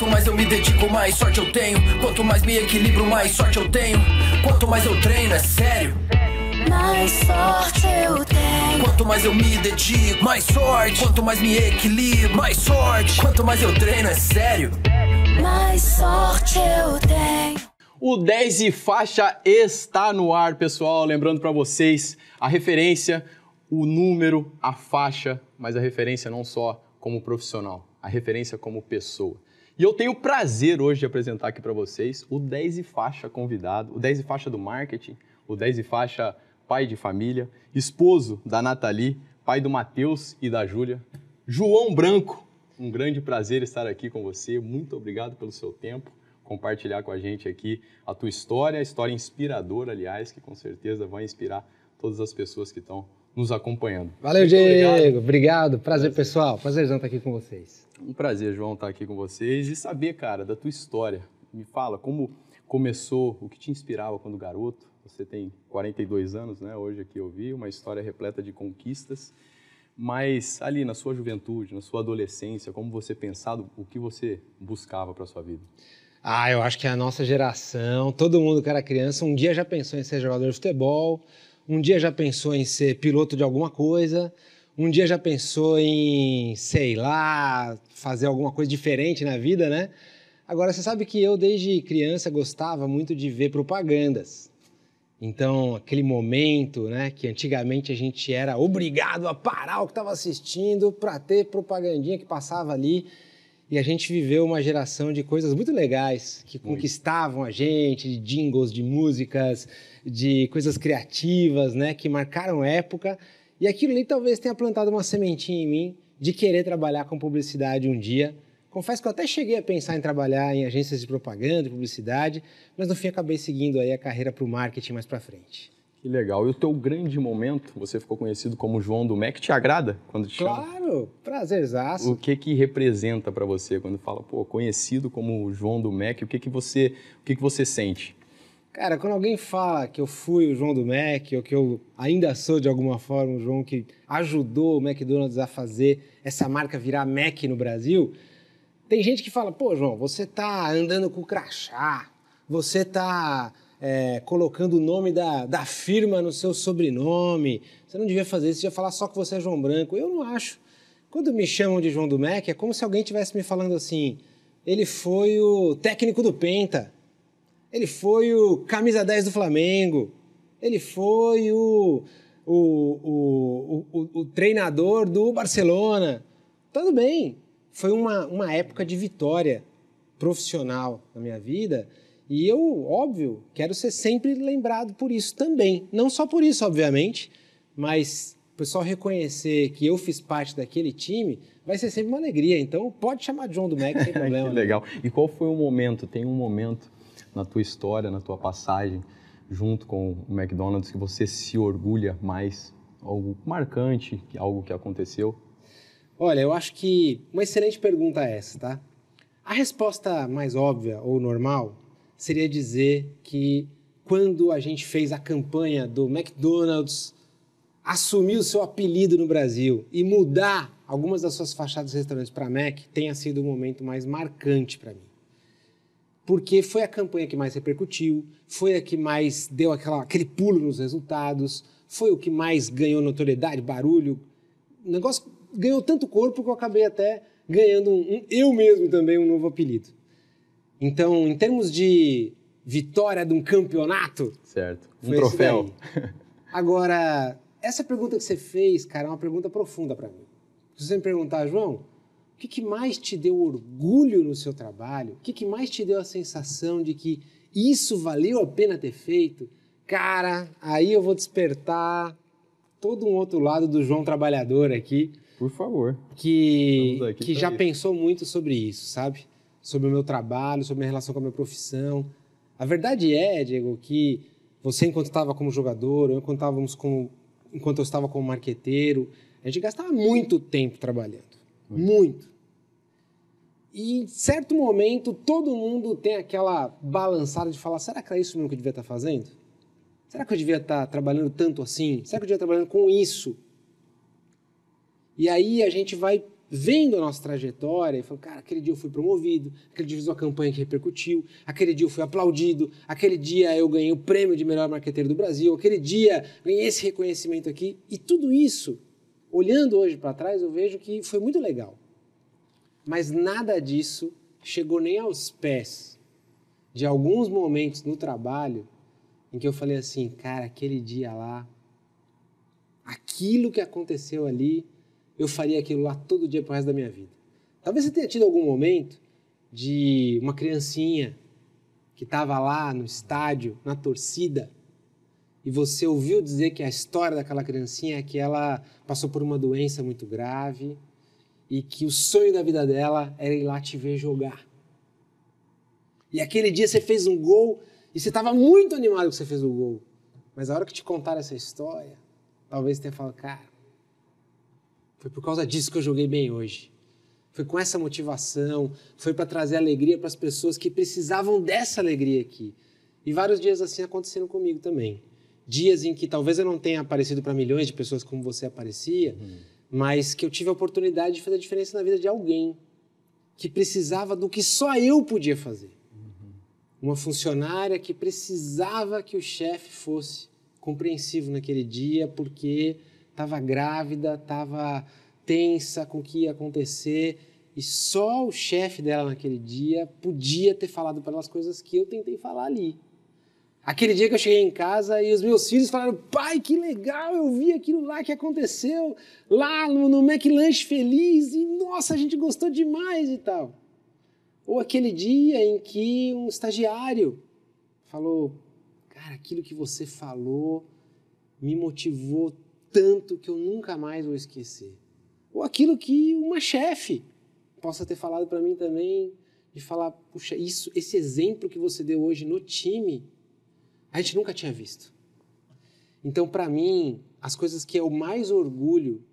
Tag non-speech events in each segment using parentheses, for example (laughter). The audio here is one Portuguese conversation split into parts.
Quanto mais eu me dedico, mais sorte eu tenho. Quanto mais me equilibro, mais sorte eu tenho. Quanto mais eu treino, é sério. Mais sorte eu tenho. Quanto mais eu me dedico, mais sorte. Quanto mais me equilibro, mais sorte. Quanto mais eu treino, é sério. Mais sorte eu tenho. O 10 e faixa está no ar, pessoal. Lembrando para vocês a referência, o número, a faixa, mas a referência não só como profissional, a referência como pessoa. E eu tenho o prazer hoje de apresentar aqui para vocês o 10 e faixa convidado, o 10 e faixa do marketing, o 10 e faixa pai de família, esposo da Nathalie, pai do Matheus e da Júlia, João Branco. Um grande prazer estar aqui com você. Muito obrigado pelo seu tempo, compartilhar com a gente aqui a tua história, a história inspiradora, aliás, que com certeza vai inspirar todas as pessoas que estão nos acompanhando. Valeu, Muito Diego. Obrigado. obrigado. Prazer, Prazer, pessoal. Prazerzão estar aqui com vocês. Um prazer, João, estar aqui com vocês e saber, cara, da tua história. Me fala, como começou, o que te inspirava quando garoto? Você tem 42 anos, né? Hoje aqui eu vi uma história repleta de conquistas. Mas ali na sua juventude, na sua adolescência, como você pensava, o que você buscava para a sua vida? Ah, eu acho que a nossa geração, todo mundo que era criança, um dia já pensou em ser jogador de futebol, um dia já pensou em ser piloto de alguma coisa, um dia já pensou em, sei lá, fazer alguma coisa diferente na vida, né? Agora, você sabe que eu, desde criança, gostava muito de ver propagandas. Então, aquele momento, né, que antigamente a gente era obrigado a parar o que estava assistindo para ter propagandinha que passava ali e a gente viveu uma geração de coisas muito legais que muito. conquistavam a gente, de jingles, de músicas, de coisas criativas, né, que marcaram época. E aquilo ali talvez tenha plantado uma sementinha em mim de querer trabalhar com publicidade um dia. Confesso que eu até cheguei a pensar em trabalhar em agências de propaganda, de publicidade, mas no fim acabei seguindo aí a carreira para o marketing mais para frente. Que legal. E o teu grande momento, você ficou conhecido como João do MEC, te agrada quando te claro, chama? Claro, prazerzaço. O que que representa para você quando fala, pô, conhecido como João do MEC, o que que você, o que que você sente? Cara, quando alguém fala que eu fui o João do Mac, ou que eu ainda sou de alguma forma o João que ajudou o McDonald's a fazer essa marca virar Mac no Brasil, tem gente que fala, pô, João, você tá andando com crachá, você tá é, colocando o nome da, da firma no seu sobrenome. Você não devia fazer isso, devia falar só que você é João Branco. Eu não acho. Quando me chamam de João do Mac é como se alguém estivesse me falando assim: ele foi o técnico do Penta, ele foi o camisa 10 do Flamengo, ele foi o, o, o, o, o treinador do Barcelona. Tudo bem, foi uma, uma época de vitória profissional na minha vida e eu, óbvio, quero ser sempre lembrado por isso também. Não só por isso, obviamente, mas o pessoal reconhecer que eu fiz parte daquele time vai ser sempre uma alegria. Então pode chamar John do Mac, sem (laughs) problema. que né? legal. E qual foi o momento? Tem um momento na tua história, na tua passagem, junto com o McDonald's, que você se orgulha mais? Algo marcante, algo que aconteceu? Olha, eu acho que uma excelente pergunta é essa, tá? A resposta mais óbvia ou normal seria dizer que quando a gente fez a campanha do McDonald's assumir o seu apelido no Brasil e mudar algumas das suas fachadas de restaurantes para Mac tenha sido o momento mais marcante para mim. Porque foi a campanha que mais repercutiu, foi a que mais deu aquela, aquele pulo nos resultados, foi o que mais ganhou notoriedade, barulho. O negócio ganhou tanto corpo que eu acabei até ganhando um, um, eu mesmo também um novo apelido. Então, em termos de vitória de um campeonato. Certo. Um troféu. Agora, essa pergunta que você fez, cara, é uma pergunta profunda para mim. Se você me perguntar, João, o que, que, mais te deu orgulho no seu trabalho? O que, que mais te deu a sensação de que isso valeu a pena ter feito? Cara, aí eu vou despertar todo um outro lado do João trabalhador aqui. Por favor. Que, que já isso. pensou muito sobre isso, sabe? sobre o meu trabalho, sobre a minha relação com a minha profissão. A verdade é, Diego, que você, enquanto estava como jogador, eu, enquanto, estávamos como, enquanto eu estava como marqueteiro, a gente gastava muito tempo trabalhando. Muito. muito. E em certo momento, todo mundo tem aquela balançada de falar: será que era é isso mesmo que eu devia estar tá fazendo? Será que eu devia estar tá trabalhando tanto assim? Será que eu devia estar tá trabalhando com isso? E aí a gente vai vendo a nossa trajetória e falando, cara, aquele dia eu fui promovido, aquele dia eu fiz uma campanha que repercutiu, aquele dia eu fui aplaudido, aquele dia eu ganhei o prêmio de melhor marqueteiro do Brasil, aquele dia ganhei esse reconhecimento aqui. E tudo isso, olhando hoje para trás, eu vejo que foi muito legal. Mas nada disso chegou nem aos pés de alguns momentos no trabalho em que eu falei assim, cara, aquele dia lá, aquilo que aconteceu ali eu faria aquilo lá todo dia pro resto da minha vida. Talvez você tenha tido algum momento de uma criancinha que estava lá no estádio, na torcida, e você ouviu dizer que a história daquela criancinha é que ela passou por uma doença muito grave e que o sonho da vida dela era ir lá te ver jogar. E aquele dia você fez um gol e você estava muito animado que você fez o gol. Mas a hora que te contaram essa história, talvez você tenha falado, cara, foi por causa disso que eu joguei bem hoje. Foi com essa motivação, foi para trazer alegria para as pessoas que precisavam dessa alegria aqui. E vários dias assim aconteceram comigo também. Dias em que talvez eu não tenha aparecido para milhões de pessoas como você aparecia, uhum. mas que eu tive a oportunidade de fazer a diferença na vida de alguém que precisava do que só eu podia fazer. Uhum. Uma funcionária que precisava que o chefe fosse compreensivo naquele dia, porque estava grávida, estava tensa com o que ia acontecer. E só o chefe dela naquele dia podia ter falado para ela as coisas que eu tentei falar ali. Aquele dia que eu cheguei em casa e os meus filhos falaram: pai, que legal, eu vi aquilo lá que aconteceu, lá no, no McLanche Feliz, e nossa, a gente gostou demais e tal. Ou aquele dia em que um estagiário falou: cara, aquilo que você falou me motivou tanto que eu nunca mais vou esquecer. Ou aquilo que uma chefe possa ter falado para mim também, de falar, puxa, isso, esse exemplo que você deu hoje no time, a gente nunca tinha visto. Então, para mim, as coisas que eu mais orgulho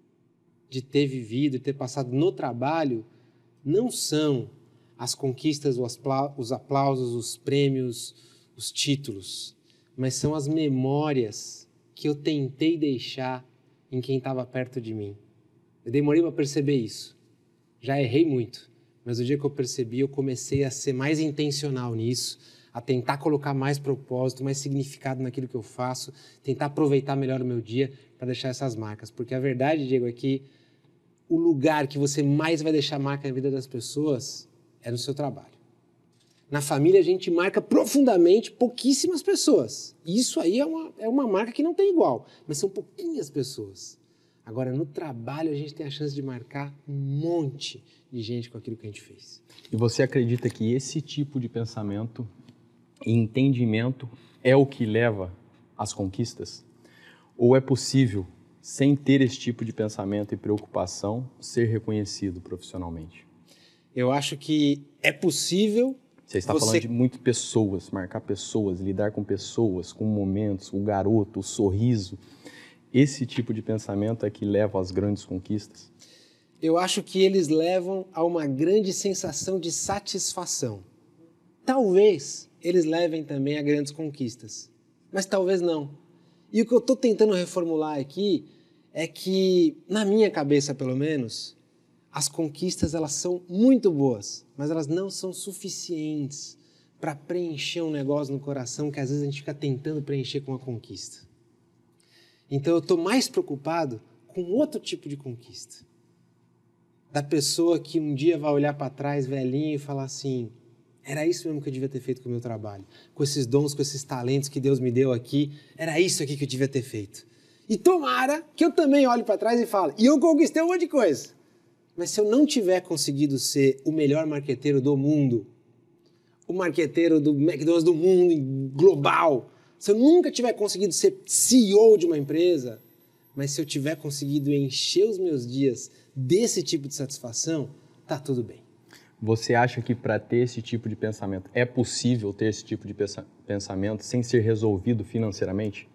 de ter vivido e ter passado no trabalho não são as conquistas, os aplausos, os prêmios, os títulos, mas são as memórias que eu tentei deixar em quem estava perto de mim. Eu demorei para perceber isso. Já errei muito, mas o dia que eu percebi, eu comecei a ser mais intencional nisso, a tentar colocar mais propósito, mais significado naquilo que eu faço, tentar aproveitar melhor o meu dia para deixar essas marcas. Porque a verdade, Diego, é que o lugar que você mais vai deixar marca na vida das pessoas é no seu trabalho. Na família a gente marca profundamente pouquíssimas pessoas. Isso aí é uma, é uma marca que não tem igual, mas são pouquinhas pessoas. Agora, no trabalho, a gente tem a chance de marcar um monte de gente com aquilo que a gente fez. E você acredita que esse tipo de pensamento e entendimento é o que leva às conquistas? Ou é possível, sem ter esse tipo de pensamento e preocupação, ser reconhecido profissionalmente? Eu acho que é possível você está você... falando de muitas pessoas, marcar pessoas, lidar com pessoas, com momentos, o garoto, o sorriso. Esse tipo de pensamento é que leva às grandes conquistas? Eu acho que eles levam a uma grande sensação de satisfação. Talvez eles levem também a grandes conquistas, mas talvez não. E o que eu estou tentando reformular aqui é que, na minha cabeça pelo menos, as conquistas elas são muito boas, mas elas não são suficientes para preencher um negócio no coração que às vezes a gente fica tentando preencher com uma conquista. Então eu estou mais preocupado com outro tipo de conquista. Da pessoa que um dia vai olhar para trás velhinho e falar assim: era isso mesmo que eu devia ter feito com o meu trabalho, com esses dons, com esses talentos que Deus me deu aqui, era isso aqui que eu devia ter feito. E tomara que eu também olhe para trás e fale: e eu conquistei um monte de coisa. Mas se eu não tiver conseguido ser o melhor marqueteiro do mundo, o marqueteiro do McDonald's do mundo global, se eu nunca tiver conseguido ser CEO de uma empresa, mas se eu tiver conseguido encher os meus dias desse tipo de satisfação, tá tudo bem. Você acha que para ter esse tipo de pensamento é possível ter esse tipo de pensamento sem ser resolvido financeiramente?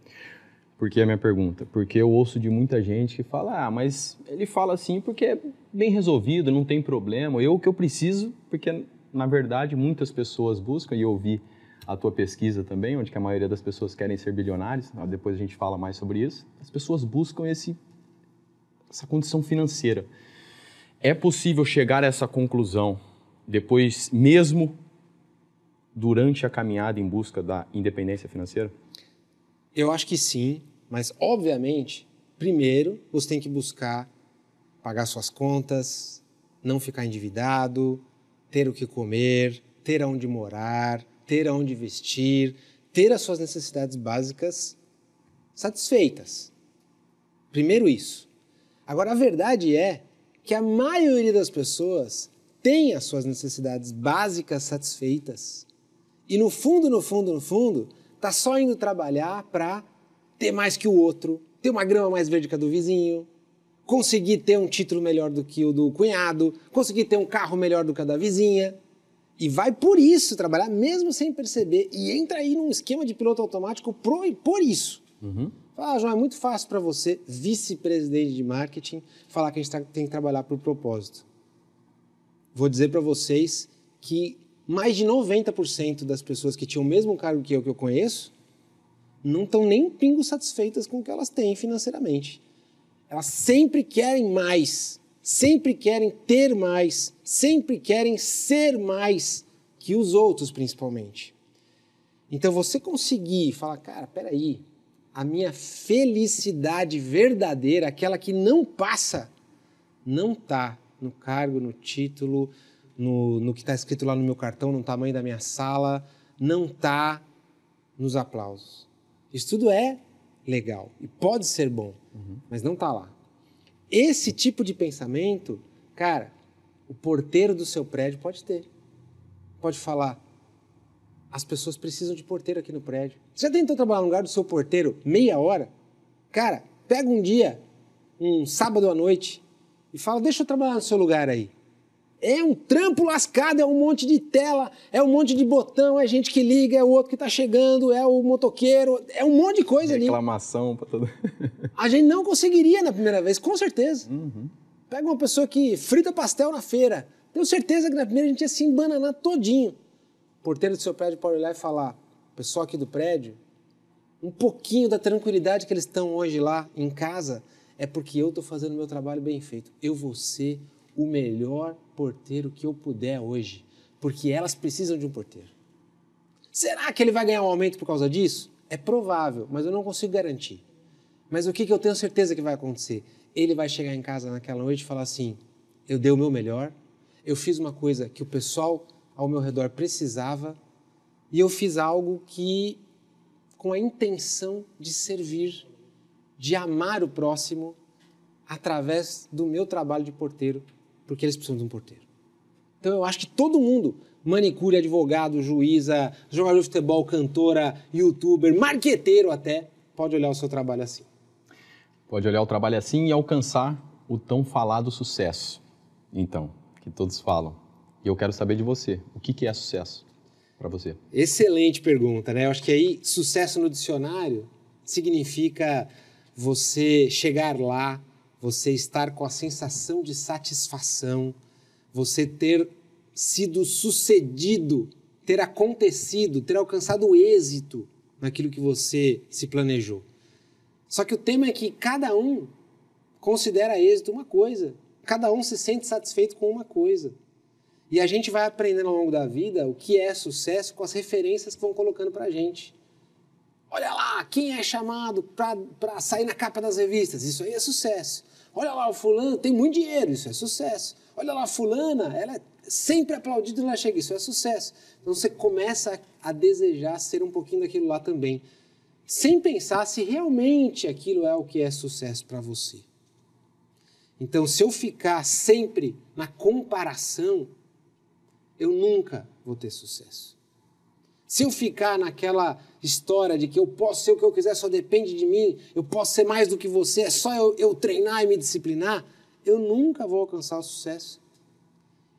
Por que é a minha pergunta? Porque eu ouço de muita gente que fala, ah, mas ele fala assim porque é bem resolvido, não tem problema. Eu o que eu preciso, porque na verdade muitas pessoas buscam, e eu vi a tua pesquisa também, onde que a maioria das pessoas querem ser bilionários, né? depois a gente fala mais sobre isso, as pessoas buscam esse, essa condição financeira. É possível chegar a essa conclusão depois, mesmo durante a caminhada em busca da independência financeira? Eu acho que sim. Mas, obviamente, primeiro você tem que buscar pagar suas contas, não ficar endividado, ter o que comer, ter aonde morar, ter aonde vestir, ter as suas necessidades básicas satisfeitas. Primeiro isso. Agora a verdade é que a maioria das pessoas tem as suas necessidades básicas satisfeitas. E no fundo, no fundo, no fundo, está só indo trabalhar para ter mais que o outro, ter uma grama mais verde que a do vizinho, conseguir ter um título melhor do que o do cunhado, conseguir ter um carro melhor do que a da vizinha. E vai por isso trabalhar, mesmo sem perceber, e entra aí num esquema de piloto automático pro, por isso. Uhum. Fala, ah, João, é muito fácil para você, vice-presidente de marketing, falar que a gente tá, tem que trabalhar por propósito. Vou dizer para vocês que mais de 90% das pessoas que tinham o mesmo cargo que eu que eu conheço não estão nem um pingo satisfeitas com o que elas têm financeiramente. Elas sempre querem mais, sempre querem ter mais, sempre querem ser mais que os outros, principalmente. Então você conseguir falar, cara, peraí, a minha felicidade verdadeira, aquela que não passa, não tá no cargo, no título, no, no que está escrito lá no meu cartão, no tamanho da minha sala, não tá nos aplausos. Isso tudo é legal e pode ser bom, uhum. mas não está lá. Esse tipo de pensamento, cara, o porteiro do seu prédio pode ter. Pode falar: as pessoas precisam de porteiro aqui no prédio. Você já tentou trabalhar no lugar do seu porteiro meia hora? Cara, pega um dia, um sábado à noite, e fala: deixa eu trabalhar no seu lugar aí. É um trampo lascado, é um monte de tela, é um monte de botão, é gente que liga, é o outro que está chegando, é o motoqueiro, é um monte de coisa Reclamação ali. Reclamação para todo. (laughs) a gente não conseguiria na primeira vez, com certeza. Uhum. Pega uma pessoa que frita pastel na feira. Tenho certeza que na primeira a gente ia se embananar todinho. porteiro do seu prédio pode olhar e falar: pessoal aqui do prédio, um pouquinho da tranquilidade que eles estão hoje lá em casa é porque eu estou fazendo meu trabalho bem feito. Eu vou ser o melhor porteiro que eu puder hoje, porque elas precisam de um porteiro. Será que ele vai ganhar um aumento por causa disso? É provável, mas eu não consigo garantir. Mas o que, que eu tenho certeza que vai acontecer? Ele vai chegar em casa naquela noite e falar assim: eu dei o meu melhor, eu fiz uma coisa que o pessoal ao meu redor precisava e eu fiz algo que, com a intenção de servir, de amar o próximo através do meu trabalho de porteiro porque eles precisam de um porteiro. Então eu acho que todo mundo, manicure, advogado, juíza, jogador de futebol, cantora, youtuber, marqueteiro até, pode olhar o seu trabalho assim. Pode olhar o trabalho assim e alcançar o tão falado sucesso. Então, que todos falam. E eu quero saber de você, o que, que é sucesso para você? Excelente pergunta, né? Eu acho que aí sucesso no dicionário significa você chegar lá, você estar com a sensação de satisfação, você ter sido sucedido, ter acontecido, ter alcançado êxito naquilo que você se planejou. Só que o tema é que cada um considera êxito uma coisa, cada um se sente satisfeito com uma coisa. E a gente vai aprendendo ao longo da vida o que é sucesso com as referências que vão colocando para a gente. Olha lá, quem é chamado para sair na capa das revistas? Isso aí é sucesso. Olha lá, o fulano tem muito dinheiro, isso é sucesso. Olha lá, a fulana, ela é sempre aplaudida e ela chega, isso é sucesso. Então você começa a desejar ser um pouquinho daquilo lá também, sem pensar se realmente aquilo é o que é sucesso para você. Então, se eu ficar sempre na comparação, eu nunca vou ter sucesso. Se eu ficar naquela história de que eu posso ser o que eu quiser, só depende de mim, eu posso ser mais do que você, é só eu, eu treinar e me disciplinar, eu nunca vou alcançar o sucesso.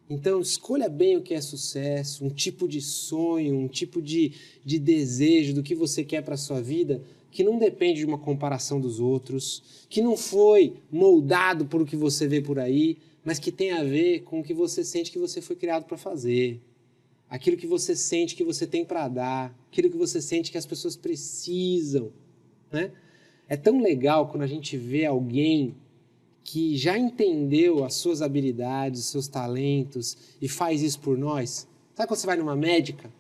Então, escolha bem o que é sucesso, um tipo de sonho, um tipo de, de desejo do que você quer para a sua vida, que não depende de uma comparação dos outros, que não foi moldado por o que você vê por aí, mas que tem a ver com o que você sente que você foi criado para fazer aquilo que você sente que você tem para dar, aquilo que você sente que as pessoas precisam, né? É tão legal quando a gente vê alguém que já entendeu as suas habilidades, seus talentos e faz isso por nós. Sabe quando você vai numa médica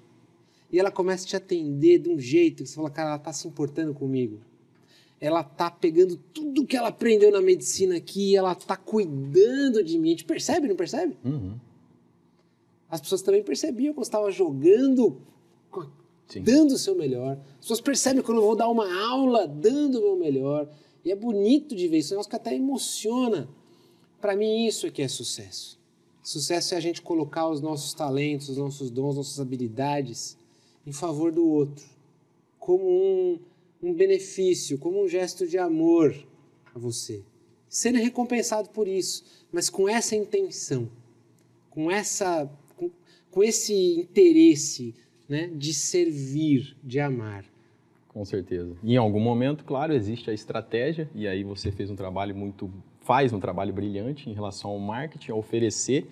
e ela começa a te atender de um jeito que você fala, cara, ela está se importando comigo. Ela está pegando tudo que ela aprendeu na medicina aqui, ela está cuidando de mim. A gente percebe, não percebe? Uhum as pessoas também percebiam quando estava jogando, Sim. dando o seu melhor. As pessoas percebem quando eu vou dar uma aula, dando o meu melhor. E é bonito de ver isso, é um negócio que até emociona. Para mim, isso é que é sucesso. Sucesso é a gente colocar os nossos talentos, os nossos dons, nossas habilidades em favor do outro, como um, um benefício, como um gesto de amor a você. Sendo recompensado por isso, mas com essa intenção, com essa com esse interesse né, de servir, de amar. Com certeza. Em algum momento, claro, existe a estratégia, e aí você fez um trabalho muito. faz um trabalho brilhante em relação ao marketing, a oferecer.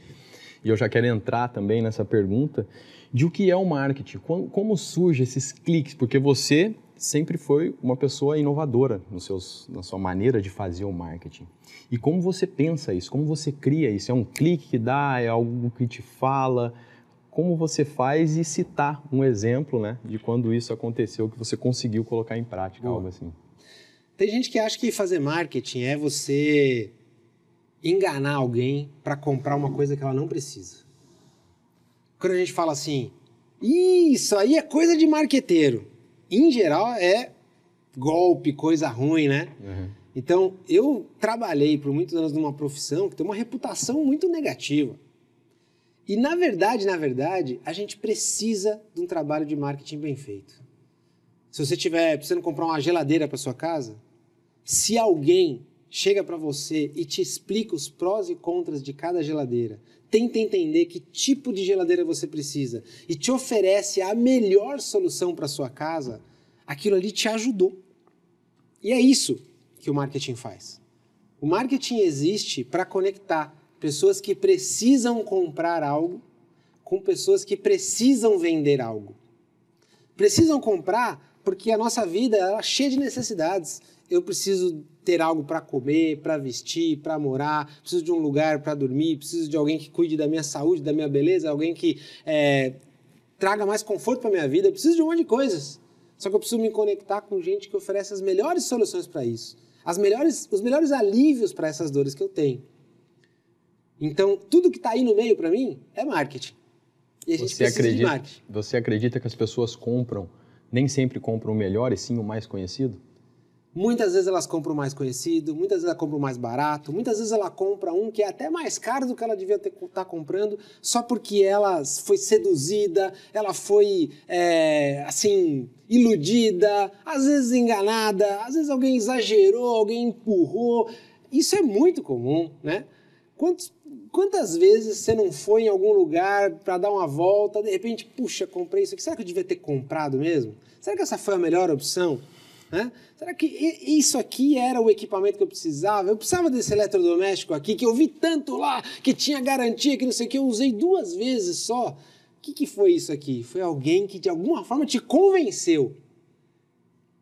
E eu já quero entrar também nessa pergunta de o que é o marketing, como, surge surgem esses cliques, porque você sempre foi uma pessoa inovadora nos seus, na sua maneira de fazer o marketing. E como você pensa isso? Como você cria isso? É um clique que dá? É algo que te fala? como você faz e citar um exemplo né, de quando isso aconteceu, que você conseguiu colocar em prática, Boa. algo assim. Tem gente que acha que fazer marketing é você enganar alguém para comprar uma coisa que ela não precisa. Quando a gente fala assim, isso aí é coisa de marqueteiro. Em geral é golpe, coisa ruim, né? Uhum. Então, eu trabalhei por muitos anos numa profissão que tem uma reputação muito negativa. E na verdade, na verdade, a gente precisa de um trabalho de marketing bem feito. Se você estiver precisando comprar uma geladeira para sua casa, se alguém chega para você e te explica os prós e contras de cada geladeira, tenta entender que tipo de geladeira você precisa e te oferece a melhor solução para sua casa, aquilo ali te ajudou. E é isso que o marketing faz. O marketing existe para conectar pessoas que precisam comprar algo com pessoas que precisam vender algo. Precisam comprar porque a nossa vida é cheia de necessidades. Eu preciso ter algo para comer, para vestir, para morar, preciso de um lugar para dormir, preciso de alguém que cuide da minha saúde, da minha beleza, alguém que é, traga mais conforto para minha vida. Eu preciso de um monte de coisas. Só que eu preciso me conectar com gente que oferece as melhores soluções para isso, as melhores, os melhores alívios para essas dores que eu tenho. Então, tudo que está aí no meio para mim é marketing. E a gente você precisa acredita, de marketing. Você acredita que as pessoas compram, nem sempre compram o melhor e sim o mais conhecido? Muitas vezes elas compram o mais conhecido, muitas vezes elas compram o mais barato, muitas vezes ela compra um que é até mais caro do que ela devia estar tá comprando, só porque ela foi seduzida, ela foi, é, assim, iludida, às vezes enganada, às vezes alguém exagerou, alguém empurrou. Isso é muito comum, né? Quantos Quantas vezes você não foi em algum lugar para dar uma volta, de repente, puxa, comprei isso aqui, será que eu devia ter comprado mesmo? Será que essa foi a melhor opção? Né? Será que isso aqui era o equipamento que eu precisava? Eu precisava desse eletrodoméstico aqui, que eu vi tanto lá, que tinha garantia, que não sei o que, eu usei duas vezes só. O que, que foi isso aqui? Foi alguém que de alguma forma te convenceu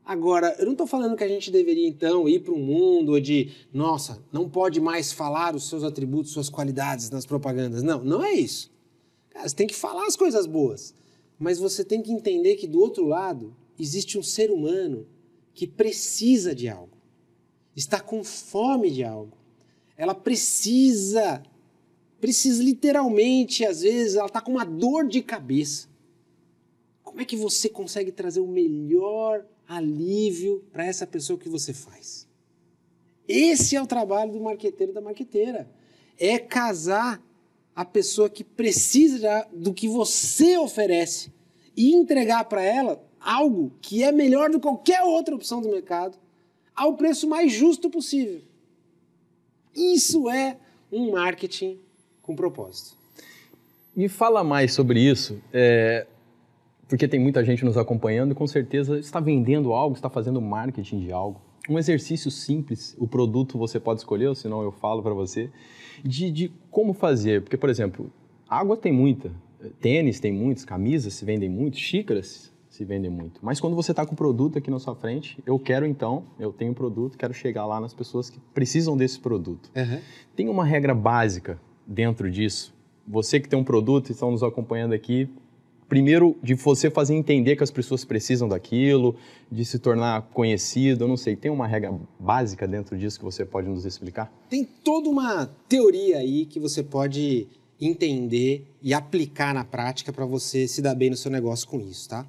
Agora, eu não estou falando que a gente deveria então ir para um mundo de, nossa, não pode mais falar os seus atributos, suas qualidades nas propagandas. Não, não é isso. Cara, você tem que falar as coisas boas, mas você tem que entender que do outro lado existe um ser humano que precisa de algo, está com fome de algo. Ela precisa, precisa literalmente, às vezes, ela está com uma dor de cabeça. Como é que você consegue trazer o melhor alívio para essa pessoa que você faz. Esse é o trabalho do marqueteiro da marqueteira. É casar a pessoa que precisa do que você oferece e entregar para ela algo que é melhor do que qualquer outra opção do mercado ao preço mais justo possível. Isso é um marketing com propósito. Me fala mais sobre isso. É, porque tem muita gente nos acompanhando e com certeza está vendendo algo, está fazendo marketing de algo. Um exercício simples, o produto você pode escolher, ou senão eu falo para você, de, de como fazer. Porque, por exemplo, água tem muita, tênis tem muitos, camisas se vendem muito, xícaras se vendem muito. Mas quando você está com o produto aqui na sua frente, eu quero então, eu tenho o um produto, quero chegar lá nas pessoas que precisam desse produto. Uhum. Tem uma regra básica dentro disso. Você que tem um produto e estão nos acompanhando aqui, primeiro de você fazer entender que as pessoas precisam daquilo, de se tornar conhecido, eu não sei, tem uma regra básica dentro disso que você pode nos explicar? Tem toda uma teoria aí que você pode entender e aplicar na prática para você se dar bem no seu negócio com isso, tá?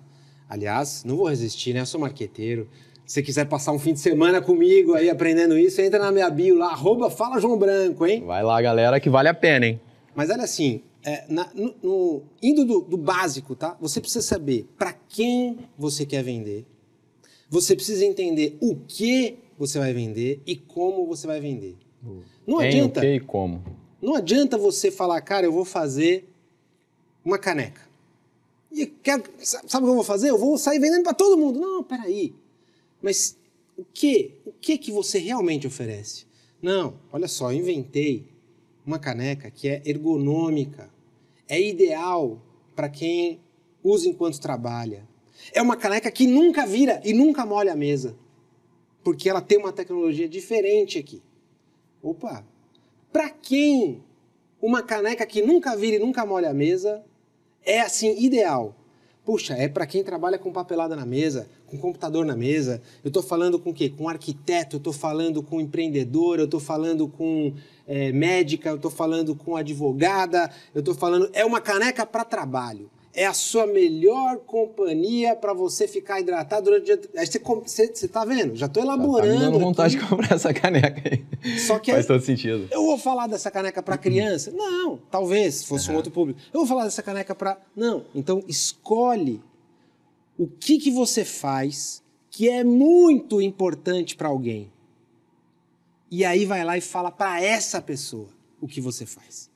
Aliás, não vou resistir, né? Eu sou marqueteiro. Se quiser passar um fim de semana comigo aí aprendendo isso, entra na minha bio lá, arroba Fala João Branco, hein? Vai lá, galera, que vale a pena, hein? Mas olha assim, é, na, no, no, indo do, do básico, tá? Você precisa saber para quem você quer vender, você precisa entender o que você vai vender e como você vai vender. Não quem, adianta. O que e como? Não adianta você falar, cara, eu vou fazer uma caneca. E quer, sabe, o que eu vou fazer? Eu vou sair vendendo para todo mundo. Não, peraí. Mas o que? O que que você realmente oferece? Não, olha só, eu inventei uma caneca que é ergonômica, é ideal para quem usa enquanto trabalha. É uma caneca que nunca vira e nunca molha a mesa, porque ela tem uma tecnologia diferente aqui. Opa! Para quem uma caneca que nunca vira e nunca molha a mesa é assim ideal Puxa, é para quem trabalha com papelada na mesa, com computador na mesa. Eu estou falando com o quê? Com arquiteto, eu estou falando com empreendedor, eu estou falando com é, médica, eu estou falando com advogada, eu estou falando. É uma caneca para trabalho é a sua melhor companhia para você ficar hidratado durante o dia. Você, você tá vendo? Já tá, tá estou elaborando. Estou tá dando vontade de comprar essa caneca aí. Só que Faz é- todo sentido. Eu vou falar dessa caneca para (clears throat) criança? Não, talvez, se fosse uhum. um outro público. Eu vou falar dessa caneca para. Não. Então, escolhe o que, que você faz que é muito importante para alguém. E aí vai lá e fala para essa pessoa o que você faz.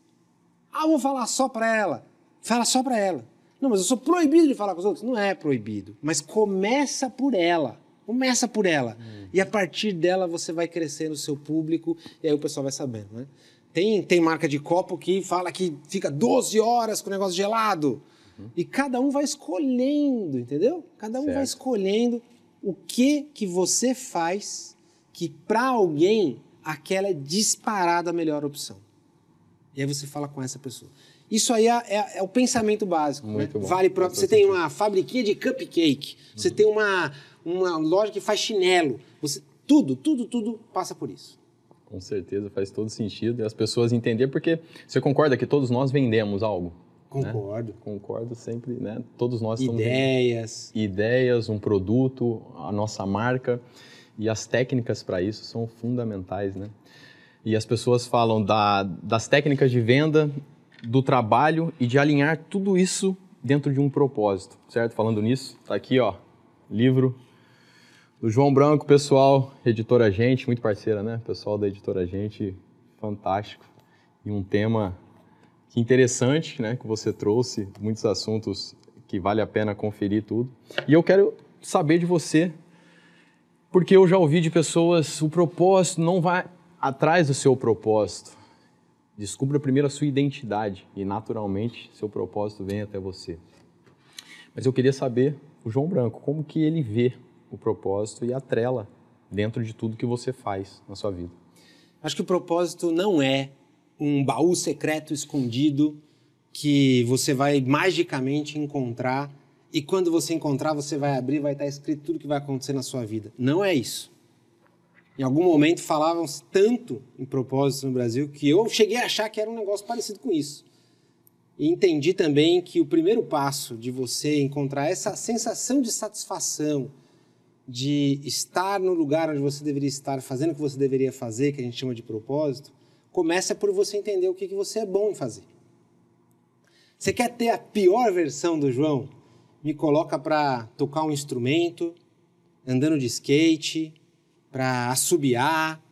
Ah, vou falar só para ela. Fala só para ela. Não, mas eu sou proibido de falar com os outros. Não é proibido, mas começa por ela. Começa por ela. Hum. E a partir dela você vai crescendo o seu público e aí o pessoal vai sabendo, né? Tem, tem marca de copo que fala que fica 12 horas com o negócio gelado. Uhum. E cada um vai escolhendo, entendeu? Cada um certo. vai escolhendo o que que você faz que para alguém aquela é disparada a melhor opção. E aí você fala com essa pessoa. Isso aí é, é, é o pensamento básico. Né? Vale próprio. Você tem uma fabriquinha de cupcake, uhum. você tem uma, uma loja que faz chinelo. Você, tudo, tudo, tudo passa por isso. Com certeza, faz todo sentido. E as pessoas entender, porque você concorda que todos nós vendemos algo? Né? Concordo. Né? Concordo sempre, né? Todos nós Ideias. Ideias, um produto, a nossa marca. E as técnicas para isso são fundamentais, né? E as pessoas falam da, das técnicas de venda do trabalho e de alinhar tudo isso dentro de um propósito, certo? Falando nisso, tá aqui, ó, livro do João Branco, pessoal, editora Gente, muito parceira, né? Pessoal da editora Gente, fantástico. E um tema que interessante, né, que você trouxe, muitos assuntos que vale a pena conferir tudo. E eu quero saber de você, porque eu já ouvi de pessoas, o propósito não vai atrás do seu propósito. Descubra primeiro a sua identidade e, naturalmente, seu propósito vem até você. Mas eu queria saber, o João Branco, como que ele vê o propósito e a trela dentro de tudo que você faz na sua vida? Acho que o propósito não é um baú secreto escondido que você vai magicamente encontrar e quando você encontrar, você vai abrir, vai estar tá escrito tudo que vai acontecer na sua vida. Não é isso. Em algum momento falavam tanto em propósito no Brasil que eu cheguei a achar que era um negócio parecido com isso. E entendi também que o primeiro passo de você encontrar essa sensação de satisfação, de estar no lugar onde você deveria estar, fazendo o que você deveria fazer, que a gente chama de propósito, começa por você entender o que, que você é bom em fazer. Você quer ter a pior versão do João? Me coloca para tocar um instrumento, andando de skate, para assobiar.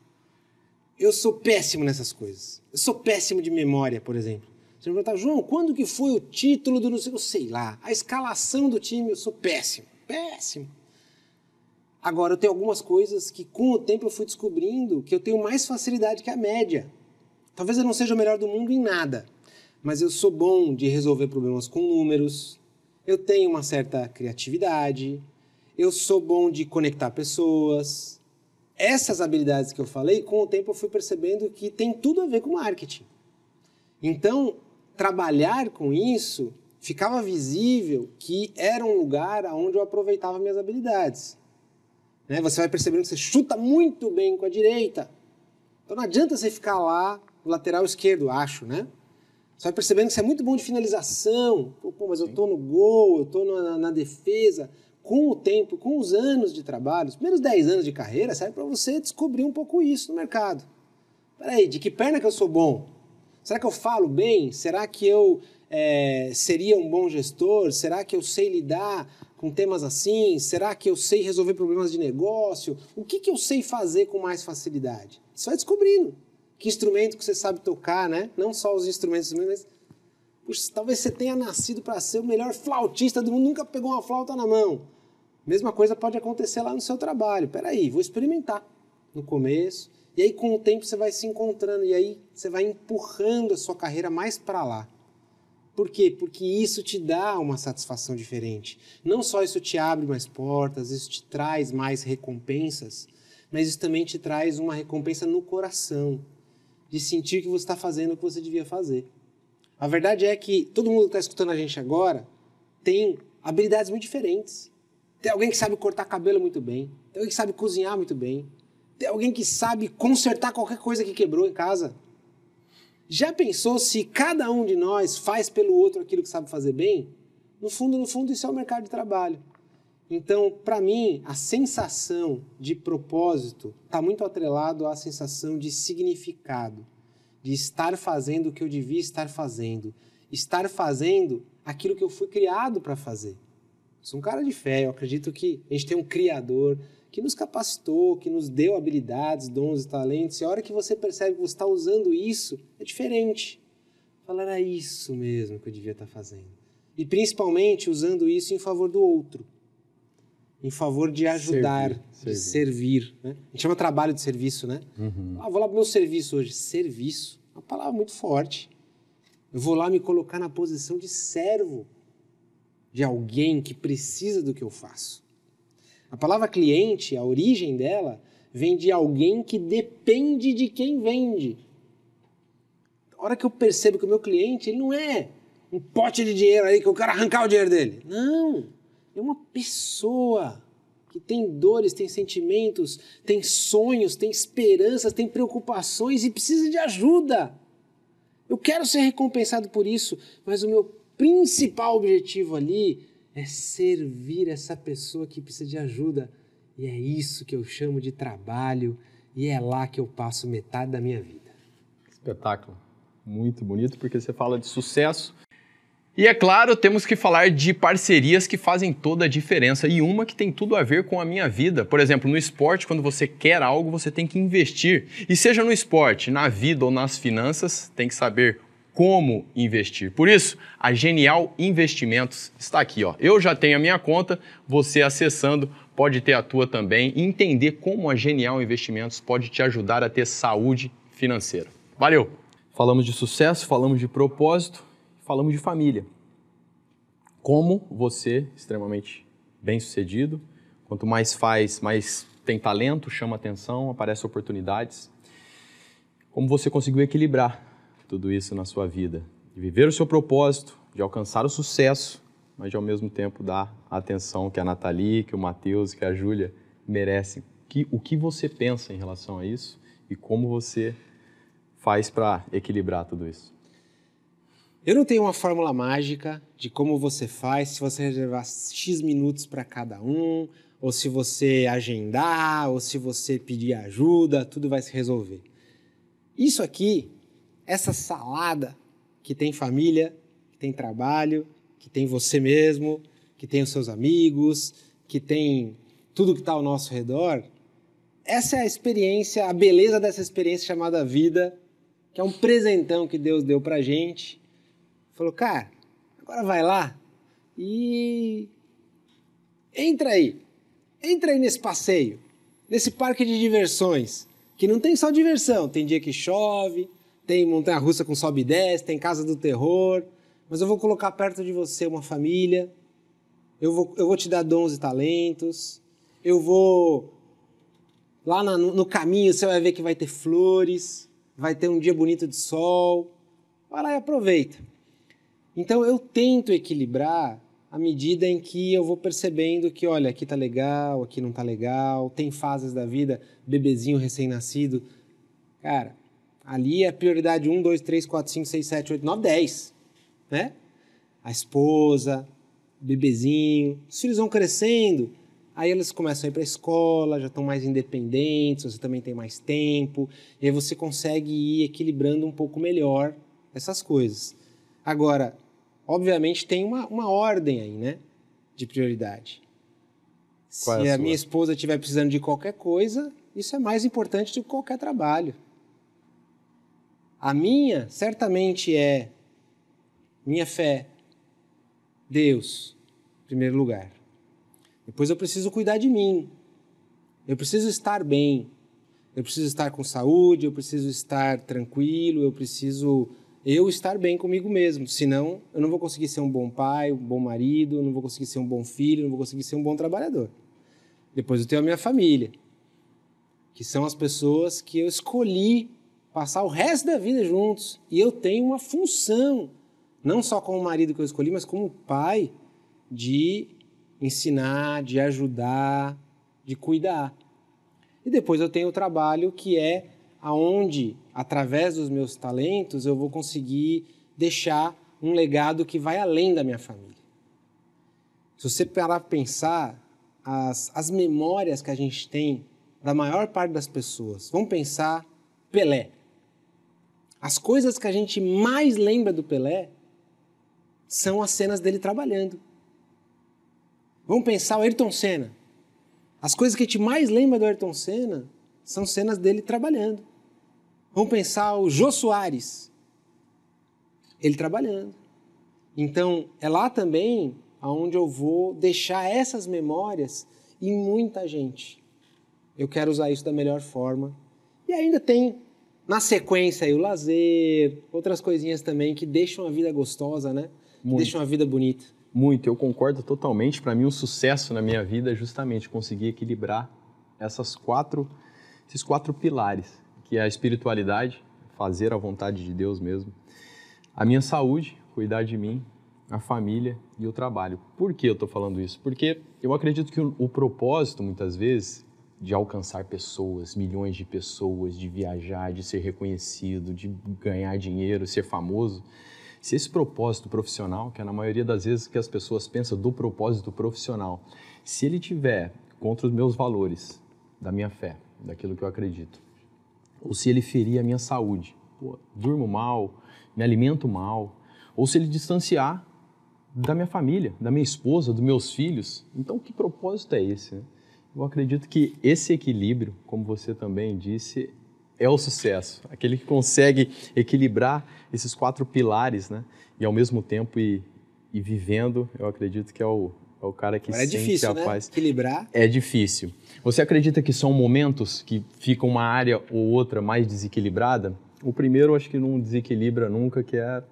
Eu sou péssimo nessas coisas. Eu sou péssimo de memória, por exemplo. Você me perguntar, João, quando que foi o título do não sei, eu sei lá, a escalação do time, eu sou péssimo, péssimo. Agora, eu tenho algumas coisas que com o tempo eu fui descobrindo que eu tenho mais facilidade que a média. Talvez eu não seja o melhor do mundo em nada, mas eu sou bom de resolver problemas com números, eu tenho uma certa criatividade, eu sou bom de conectar pessoas, essas habilidades que eu falei, com o tempo eu fui percebendo que tem tudo a ver com marketing. Então, trabalhar com isso ficava visível que era um lugar onde eu aproveitava minhas habilidades. Né? Você vai percebendo que você chuta muito bem com a direita. Então não adianta você ficar lá no lateral esquerdo, acho, né? Você vai percebendo que você é muito bom de finalização. Pô, mas eu estou no gol, eu estou na, na defesa com o tempo, com os anos de trabalho, os primeiros 10 anos de carreira, serve para você descobrir um pouco isso no mercado. Peraí, de que perna que eu sou bom? Será que eu falo bem? Será que eu é, seria um bom gestor? Será que eu sei lidar com temas assim? Será que eu sei resolver problemas de negócio? O que, que eu sei fazer com mais facilidade? Você vai descobrindo. Que instrumento que você sabe tocar, né? Não só os instrumentos, mas Puxa, talvez você tenha nascido para ser o melhor flautista do mundo, nunca pegou uma flauta na mão. Mesma coisa pode acontecer lá no seu trabalho. Peraí, vou experimentar no começo. E aí, com o tempo, você vai se encontrando e aí você vai empurrando a sua carreira mais para lá. Por quê? Porque isso te dá uma satisfação diferente. Não só isso te abre mais portas, isso te traz mais recompensas, mas isso também te traz uma recompensa no coração, de sentir que você está fazendo o que você devia fazer. A verdade é que todo mundo que está escutando a gente agora tem habilidades muito diferentes. Tem alguém que sabe cortar cabelo muito bem. Tem alguém que sabe cozinhar muito bem. Tem alguém que sabe consertar qualquer coisa que quebrou em casa. Já pensou se cada um de nós faz pelo outro aquilo que sabe fazer bem? No fundo, no fundo, isso é o mercado de trabalho. Então, para mim, a sensação de propósito está muito atrelado à sensação de significado, de estar fazendo o que eu devia estar fazendo, estar fazendo aquilo que eu fui criado para fazer sou um cara de fé, eu acredito que a gente tem um Criador que nos capacitou, que nos deu habilidades, dons e talentos. E a hora que você percebe que você está usando isso, é diferente. Falar, era é isso mesmo que eu devia estar tá fazendo. E principalmente usando isso em favor do outro, em favor de ajudar, servir, de servir. servir né? A gente chama trabalho de serviço, né? Uhum. Ah, vou lá para o meu serviço hoje. Serviço, é uma palavra muito forte. Eu vou lá me colocar na posição de servo de alguém que precisa do que eu faço. A palavra cliente, a origem dela, vem de alguém que depende de quem vende. A hora que eu percebo que o meu cliente ele não é um pote de dinheiro aí que eu quero arrancar o dinheiro dele. Não! É uma pessoa que tem dores, tem sentimentos, tem sonhos, tem esperanças, tem preocupações e precisa de ajuda. Eu quero ser recompensado por isso, mas o meu principal objetivo ali é servir essa pessoa que precisa de ajuda. E é isso que eu chamo de trabalho e é lá que eu passo metade da minha vida. Espetáculo. Muito bonito, porque você fala de sucesso. E é claro, temos que falar de parcerias que fazem toda a diferença e uma que tem tudo a ver com a minha vida. Por exemplo, no esporte, quando você quer algo, você tem que investir. E seja no esporte, na vida ou nas finanças, tem que saber como investir. Por isso, a Genial Investimentos está aqui. Ó. Eu já tenho a minha conta, você acessando pode ter a tua também e entender como a Genial Investimentos pode te ajudar a ter saúde financeira. Valeu! Falamos de sucesso, falamos de propósito, falamos de família. Como você, extremamente bem-sucedido, quanto mais faz, mais tem talento, chama atenção, aparecem oportunidades. Como você conseguiu equilibrar tudo isso na sua vida, de viver o seu propósito, de alcançar o sucesso, mas de ao mesmo tempo dar a atenção que a Nathalie, que o Matheus, que a Júlia merecem. Que, o que você pensa em relação a isso e como você faz para equilibrar tudo isso? Eu não tenho uma fórmula mágica de como você faz, se você reservar X minutos para cada um, ou se você agendar, ou se você pedir ajuda, tudo vai se resolver. Isso aqui essa salada que tem família, que tem trabalho, que tem você mesmo, que tem os seus amigos, que tem tudo que está ao nosso redor. Essa é a experiência, a beleza dessa experiência chamada vida, que é um presentão que Deus deu para gente. Falou, cara, agora vai lá e entra aí, entra aí nesse passeio, nesse parque de diversões, que não tem só diversão, tem dia que chove, tem montanha russa com sobe e desce, tem casa do terror, mas eu vou colocar perto de você uma família, eu vou, eu vou te dar dons e talentos, eu vou. Lá na, no caminho você vai ver que vai ter flores, vai ter um dia bonito de sol. Vai lá e aproveita. Então eu tento equilibrar à medida em que eu vou percebendo que, olha, aqui tá legal, aqui não tá legal, tem fases da vida, bebezinho recém-nascido. Cara, Ali é prioridade 1, 2, 3, 4, 5, 6, 7, 8, 9, 10. Né? A esposa, o bebezinho. Os filhos vão crescendo. Aí eles começam a ir para a escola, já estão mais independentes, você também tem mais tempo. E aí você consegue ir equilibrando um pouco melhor essas coisas. Agora, obviamente tem uma, uma ordem aí, né? De prioridade. Qual é Se é a, a minha esposa estiver precisando de qualquer coisa, isso é mais importante do que qualquer trabalho. A minha certamente é minha fé, Deus, em primeiro lugar. Depois eu preciso cuidar de mim. Eu preciso estar bem. Eu preciso estar com saúde, eu preciso estar tranquilo, eu preciso eu estar bem comigo mesmo. Senão, eu não vou conseguir ser um bom pai, um bom marido, não vou conseguir ser um bom filho, não vou conseguir ser um bom trabalhador. Depois eu tenho a minha família, que são as pessoas que eu escolhi passar o resto da vida juntos. E eu tenho uma função, não só como marido que eu escolhi, mas como pai, de ensinar, de ajudar, de cuidar. E depois eu tenho o trabalho que é aonde, através dos meus talentos, eu vou conseguir deixar um legado que vai além da minha família. Se você parar para pensar, as, as memórias que a gente tem da maior parte das pessoas, vamos pensar Pelé. As coisas que a gente mais lembra do Pelé são as cenas dele trabalhando. Vamos pensar o Ayrton Senna. As coisas que a gente mais lembra do Ayrton Senna são cenas dele trabalhando. Vamos pensar o Jô Soares. Ele trabalhando. Então, é lá também aonde eu vou deixar essas memórias em muita gente. Eu quero usar isso da melhor forma. E ainda tem na sequência, aí, o lazer, outras coisinhas também que deixam a vida gostosa, né? Muito. Deixam a vida bonita. Muito, eu concordo totalmente. Para mim, um sucesso na minha vida é justamente conseguir equilibrar essas quatro, esses quatro pilares, que é a espiritualidade, fazer a vontade de Deus mesmo, a minha saúde, cuidar de mim, a família e o trabalho. Por que eu estou falando isso? Porque eu acredito que o, o propósito, muitas vezes, de alcançar pessoas, milhões de pessoas, de viajar, de ser reconhecido, de ganhar dinheiro, ser famoso, se esse propósito profissional, que é na maioria das vezes que as pessoas pensam do propósito profissional, se ele tiver contra os meus valores, da minha fé, daquilo que eu acredito, ou se ele ferir a minha saúde, pô, durmo mal, me alimento mal, ou se ele distanciar da minha família, da minha esposa, dos meus filhos, então que propósito é esse? Né? Eu acredito que esse equilíbrio, como você também disse, é o sucesso. Aquele que consegue equilibrar esses quatro pilares, né? E ao mesmo tempo e, e vivendo, eu acredito que é o, é o cara que Agora é sente é difícil, a né? paz. Equilibrar. É difícil. Você acredita que são momentos que fica uma área ou outra mais desequilibrada? O primeiro, eu acho que não desequilibra nunca, que é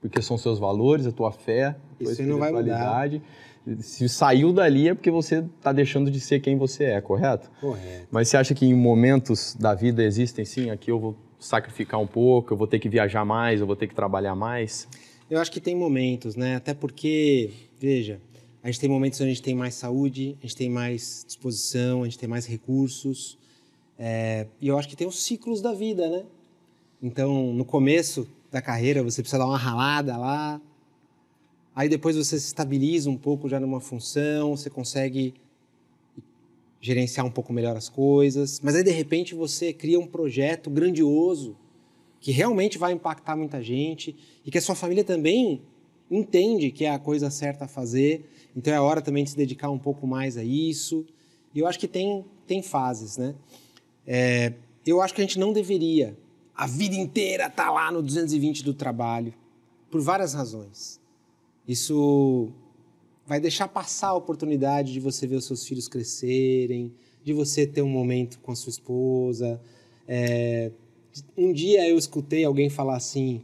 porque são seus valores, a tua fé, a tua Isso espiritualidade. Não vai mudar se saiu dali é porque você está deixando de ser quem você é, correto? Correto. Mas você acha que em momentos da vida existem sim, aqui eu vou sacrificar um pouco, eu vou ter que viajar mais, eu vou ter que trabalhar mais? Eu acho que tem momentos, né? Até porque, veja, a gente tem momentos onde a gente tem mais saúde, a gente tem mais disposição, a gente tem mais recursos. É, e eu acho que tem os ciclos da vida, né? Então, no começo da carreira, você precisa dar uma ralada lá, aí depois você se estabiliza um pouco já numa função, você consegue gerenciar um pouco melhor as coisas, mas aí de repente você cria um projeto grandioso que realmente vai impactar muita gente e que a sua família também entende que é a coisa certa a fazer, então é hora também de se dedicar um pouco mais a isso. E eu acho que tem, tem fases, né? É, eu acho que a gente não deveria a vida inteira estar tá lá no 220 do trabalho, por várias razões. Isso vai deixar passar a oportunidade de você ver os seus filhos crescerem, de você ter um momento com a sua esposa. É... Um dia eu escutei alguém falar assim: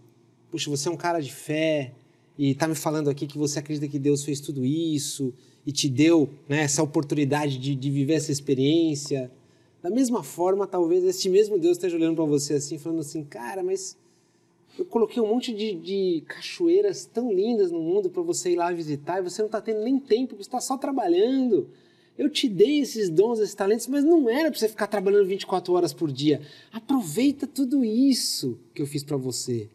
Puxa, você é um cara de fé e está me falando aqui que você acredita que Deus fez tudo isso e te deu né, essa oportunidade de, de viver essa experiência. Da mesma forma, talvez este mesmo Deus esteja olhando para você assim, falando assim: Cara, mas eu coloquei um monte de, de cachoeiras tão lindas no mundo para você ir lá visitar e você não está tendo nem tempo, você está só trabalhando. Eu te dei esses dons, esses talentos, mas não era para você ficar trabalhando 24 horas por dia. Aproveita tudo isso que eu fiz para você.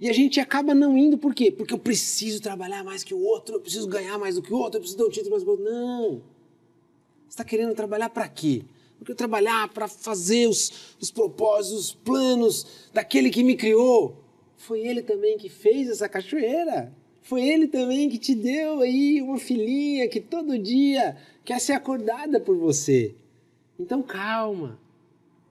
E a gente acaba não indo por quê? Porque eu preciso trabalhar mais que o outro, eu preciso ganhar mais do que o outro, eu preciso dar um título mais que o outro. Não. Você está querendo trabalhar para quê? Porque eu trabalhar para fazer os, os propósitos, os planos daquele que me criou. Foi ele também que fez essa cachoeira. Foi ele também que te deu aí uma filhinha que todo dia quer ser acordada por você. Então calma.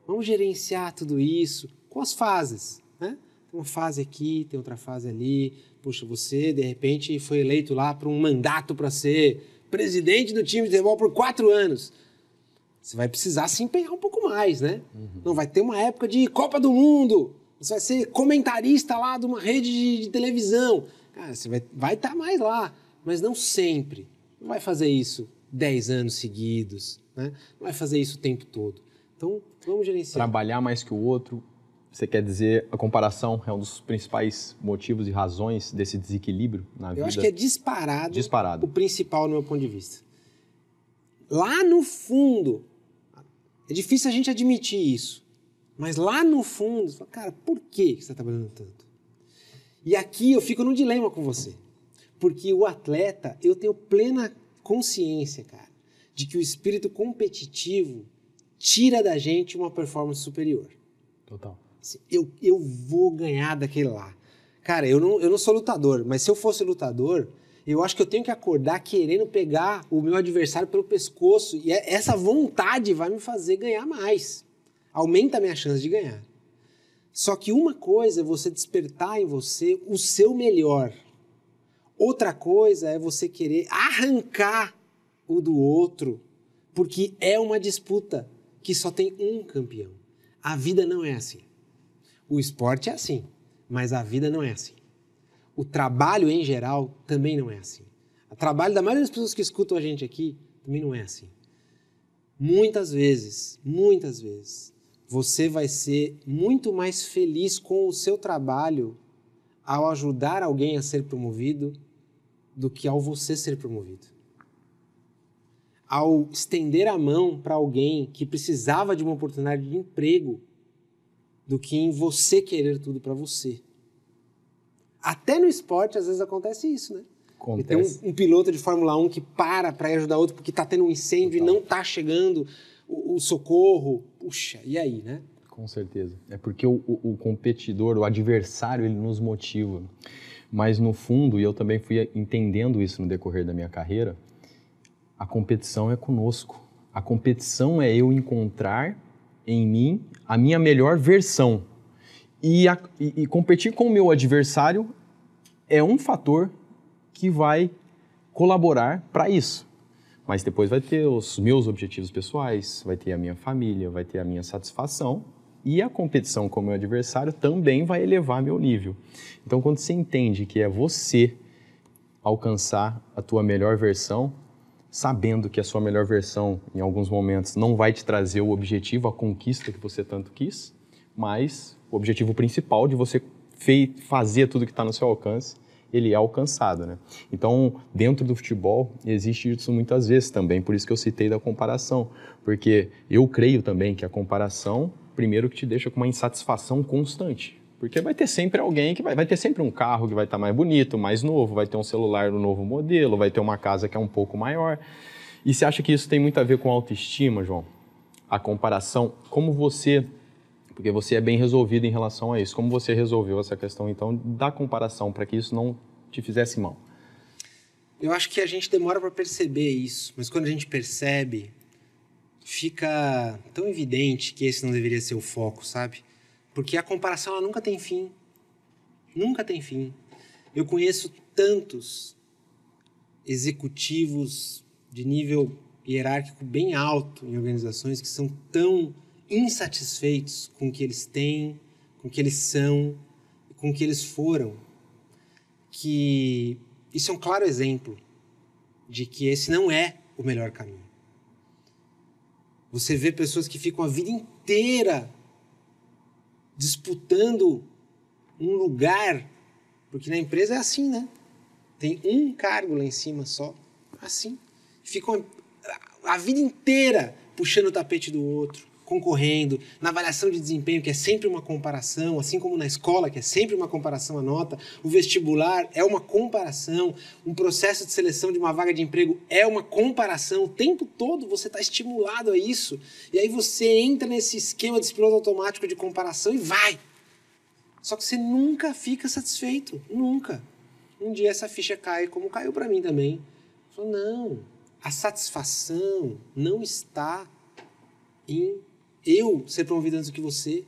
Vamos gerenciar tudo isso com as fases, né? Tem uma fase aqui, tem outra fase ali. Puxa você de repente foi eleito lá para um mandato para ser presidente do time de futebol por quatro anos. Você vai precisar se empenhar um pouco mais, né? Uhum. Não vai ter uma época de Copa do Mundo. Você vai ser comentarista lá de uma rede de, de televisão. Cara, você vai estar tá mais lá, mas não sempre. Não vai fazer isso 10 anos seguidos, né? Não vai fazer isso o tempo todo. Então, vamos gerenciar. Trabalhar mais que o outro, você quer dizer a comparação é um dos principais motivos e razões desse desequilíbrio na Eu vida? Eu acho que é disparado, disparado o principal no meu ponto de vista. Lá no fundo, é difícil a gente admitir isso. Mas lá no fundo, você fala, cara, por que você está trabalhando tanto? E aqui eu fico num dilema com você. Porque o atleta, eu tenho plena consciência, cara, de que o espírito competitivo tira da gente uma performance superior. Total. Assim, eu, eu vou ganhar daquele lá. Cara, eu não, eu não sou lutador, mas se eu fosse lutador, eu acho que eu tenho que acordar querendo pegar o meu adversário pelo pescoço. E é, essa vontade vai me fazer ganhar mais. Aumenta a minha chance de ganhar. Só que uma coisa é você despertar em você o seu melhor. Outra coisa é você querer arrancar o do outro, porque é uma disputa que só tem um campeão. A vida não é assim. O esporte é assim, mas a vida não é assim o trabalho em geral também não é assim. O trabalho da maioria das pessoas que escutam a gente aqui também não é assim. Muitas vezes, muitas vezes, você vai ser muito mais feliz com o seu trabalho ao ajudar alguém a ser promovido do que ao você ser promovido. Ao estender a mão para alguém que precisava de uma oportunidade de emprego do que em você querer tudo para você. Até no esporte, às vezes, acontece isso, né? Acontece. Tem um, um piloto de Fórmula 1 que para para ajudar outro porque está tendo um incêndio e então. não está chegando o, o, socorro. Puxa, e aí, né? Com certeza. É porque o, o, o competidor, o adversário, ele nos motiva. Mas no fundo, e eu também fui entendendo isso no decorrer da minha carreira, a competição é conosco. A competição é eu encontrar em mim a minha melhor versão e, a, e, e competir com o meu adversário é um fator que vai colaborar para isso. Mas depois vai ter os meus objetivos pessoais, vai ter a minha família, vai ter a minha satisfação. E a competição com o meu adversário também vai elevar meu nível. Então, quando você entende que é você alcançar a tua melhor versão, sabendo que a sua melhor versão, em alguns momentos, não vai te trazer o objetivo, a conquista que você tanto quis, mas o objetivo principal de você fei, fazer tudo que está no seu alcance, ele é alcançado, né? Então, dentro do futebol, existe isso muitas vezes também, por isso que eu citei da comparação, porque eu creio também que a comparação, primeiro, que te deixa com uma insatisfação constante, porque vai ter sempre alguém que vai, vai ter sempre um carro que vai estar tá mais bonito, mais novo, vai ter um celular novo modelo, vai ter uma casa que é um pouco maior. E você acha que isso tem muito a ver com autoestima, João? A comparação, como você porque você é bem resolvido em relação a isso. Como você resolveu essa questão, então, da comparação, para que isso não te fizesse mal? Eu acho que a gente demora para perceber isso, mas quando a gente percebe, fica tão evidente que esse não deveria ser o foco, sabe? Porque a comparação ela nunca tem fim. Nunca tem fim. Eu conheço tantos executivos de nível hierárquico bem alto em organizações que são tão insatisfeitos com o que eles têm, com o que eles são, com o que eles foram, que isso é um claro exemplo de que esse não é o melhor caminho. Você vê pessoas que ficam a vida inteira disputando um lugar, porque na empresa é assim, né? Tem um cargo lá em cima só, assim. Ficam a vida inteira puxando o tapete do outro, concorrendo, na avaliação de desempenho, que é sempre uma comparação, assim como na escola, que é sempre uma comparação à nota, o vestibular é uma comparação, um processo de seleção de uma vaga de emprego é uma comparação, o tempo todo você está estimulado a isso, e aí você entra nesse esquema de piloto automático de comparação e vai. Só que você nunca fica satisfeito, nunca. Um dia essa ficha cai, como caiu para mim também. Falou, não, a satisfação não está em eu ser promovido antes do que você,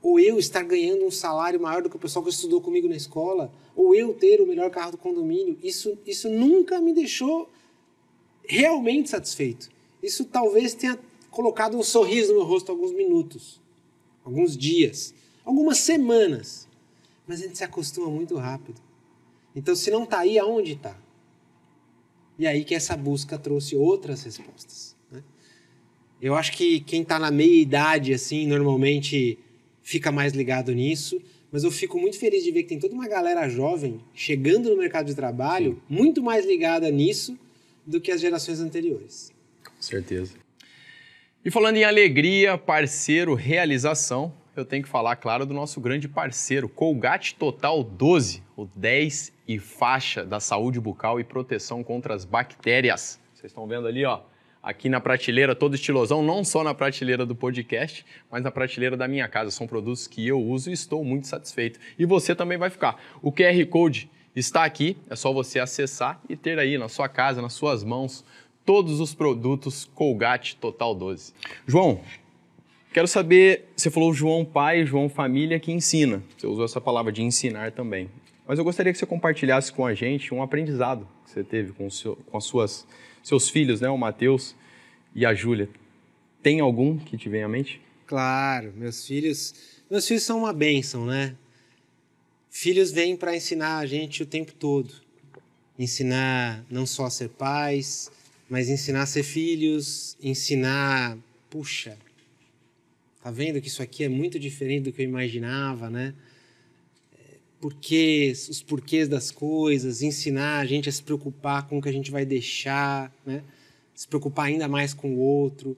ou eu estar ganhando um salário maior do que o pessoal que estudou comigo na escola, ou eu ter o melhor carro do condomínio, isso, isso nunca me deixou realmente satisfeito. Isso talvez tenha colocado um sorriso no meu rosto alguns minutos, alguns dias, algumas semanas. Mas a gente se acostuma muito rápido. Então, se não está aí, aonde está? E aí que essa busca trouxe outras respostas. Eu acho que quem está na meia idade, assim, normalmente fica mais ligado nisso. Mas eu fico muito feliz de ver que tem toda uma galera jovem chegando no mercado de trabalho Sim. muito mais ligada nisso do que as gerações anteriores. Com certeza. E falando em alegria, parceiro, realização, eu tenho que falar, claro, do nosso grande parceiro, Colgate Total 12, o 10 e faixa da saúde bucal e proteção contra as bactérias. Vocês estão vendo ali, ó aqui na prateleira, todo estilosão, não só na prateleira do podcast, mas na prateleira da minha casa. São produtos que eu uso e estou muito satisfeito. E você também vai ficar. O QR Code está aqui, é só você acessar e ter aí na sua casa, nas suas mãos, todos os produtos Colgate Total 12. João, quero saber, você falou João pai, João família que ensina. Você usou essa palavra de ensinar também. Mas eu gostaria que você compartilhasse com a gente um aprendizado que você teve com, seu, com as suas seus filhos, né, o Matheus e a Júlia. Tem algum que te vem à mente? Claro, meus filhos, meus filhos são uma bênção, né? Filhos vêm para ensinar a gente o tempo todo. Ensinar não só a ser pais, mas ensinar a ser filhos, ensinar, puxa, tá vendo que isso aqui é muito diferente do que eu imaginava, né? porquês, os porquês das coisas, ensinar a gente a se preocupar com o que a gente vai deixar, né? se preocupar ainda mais com o outro.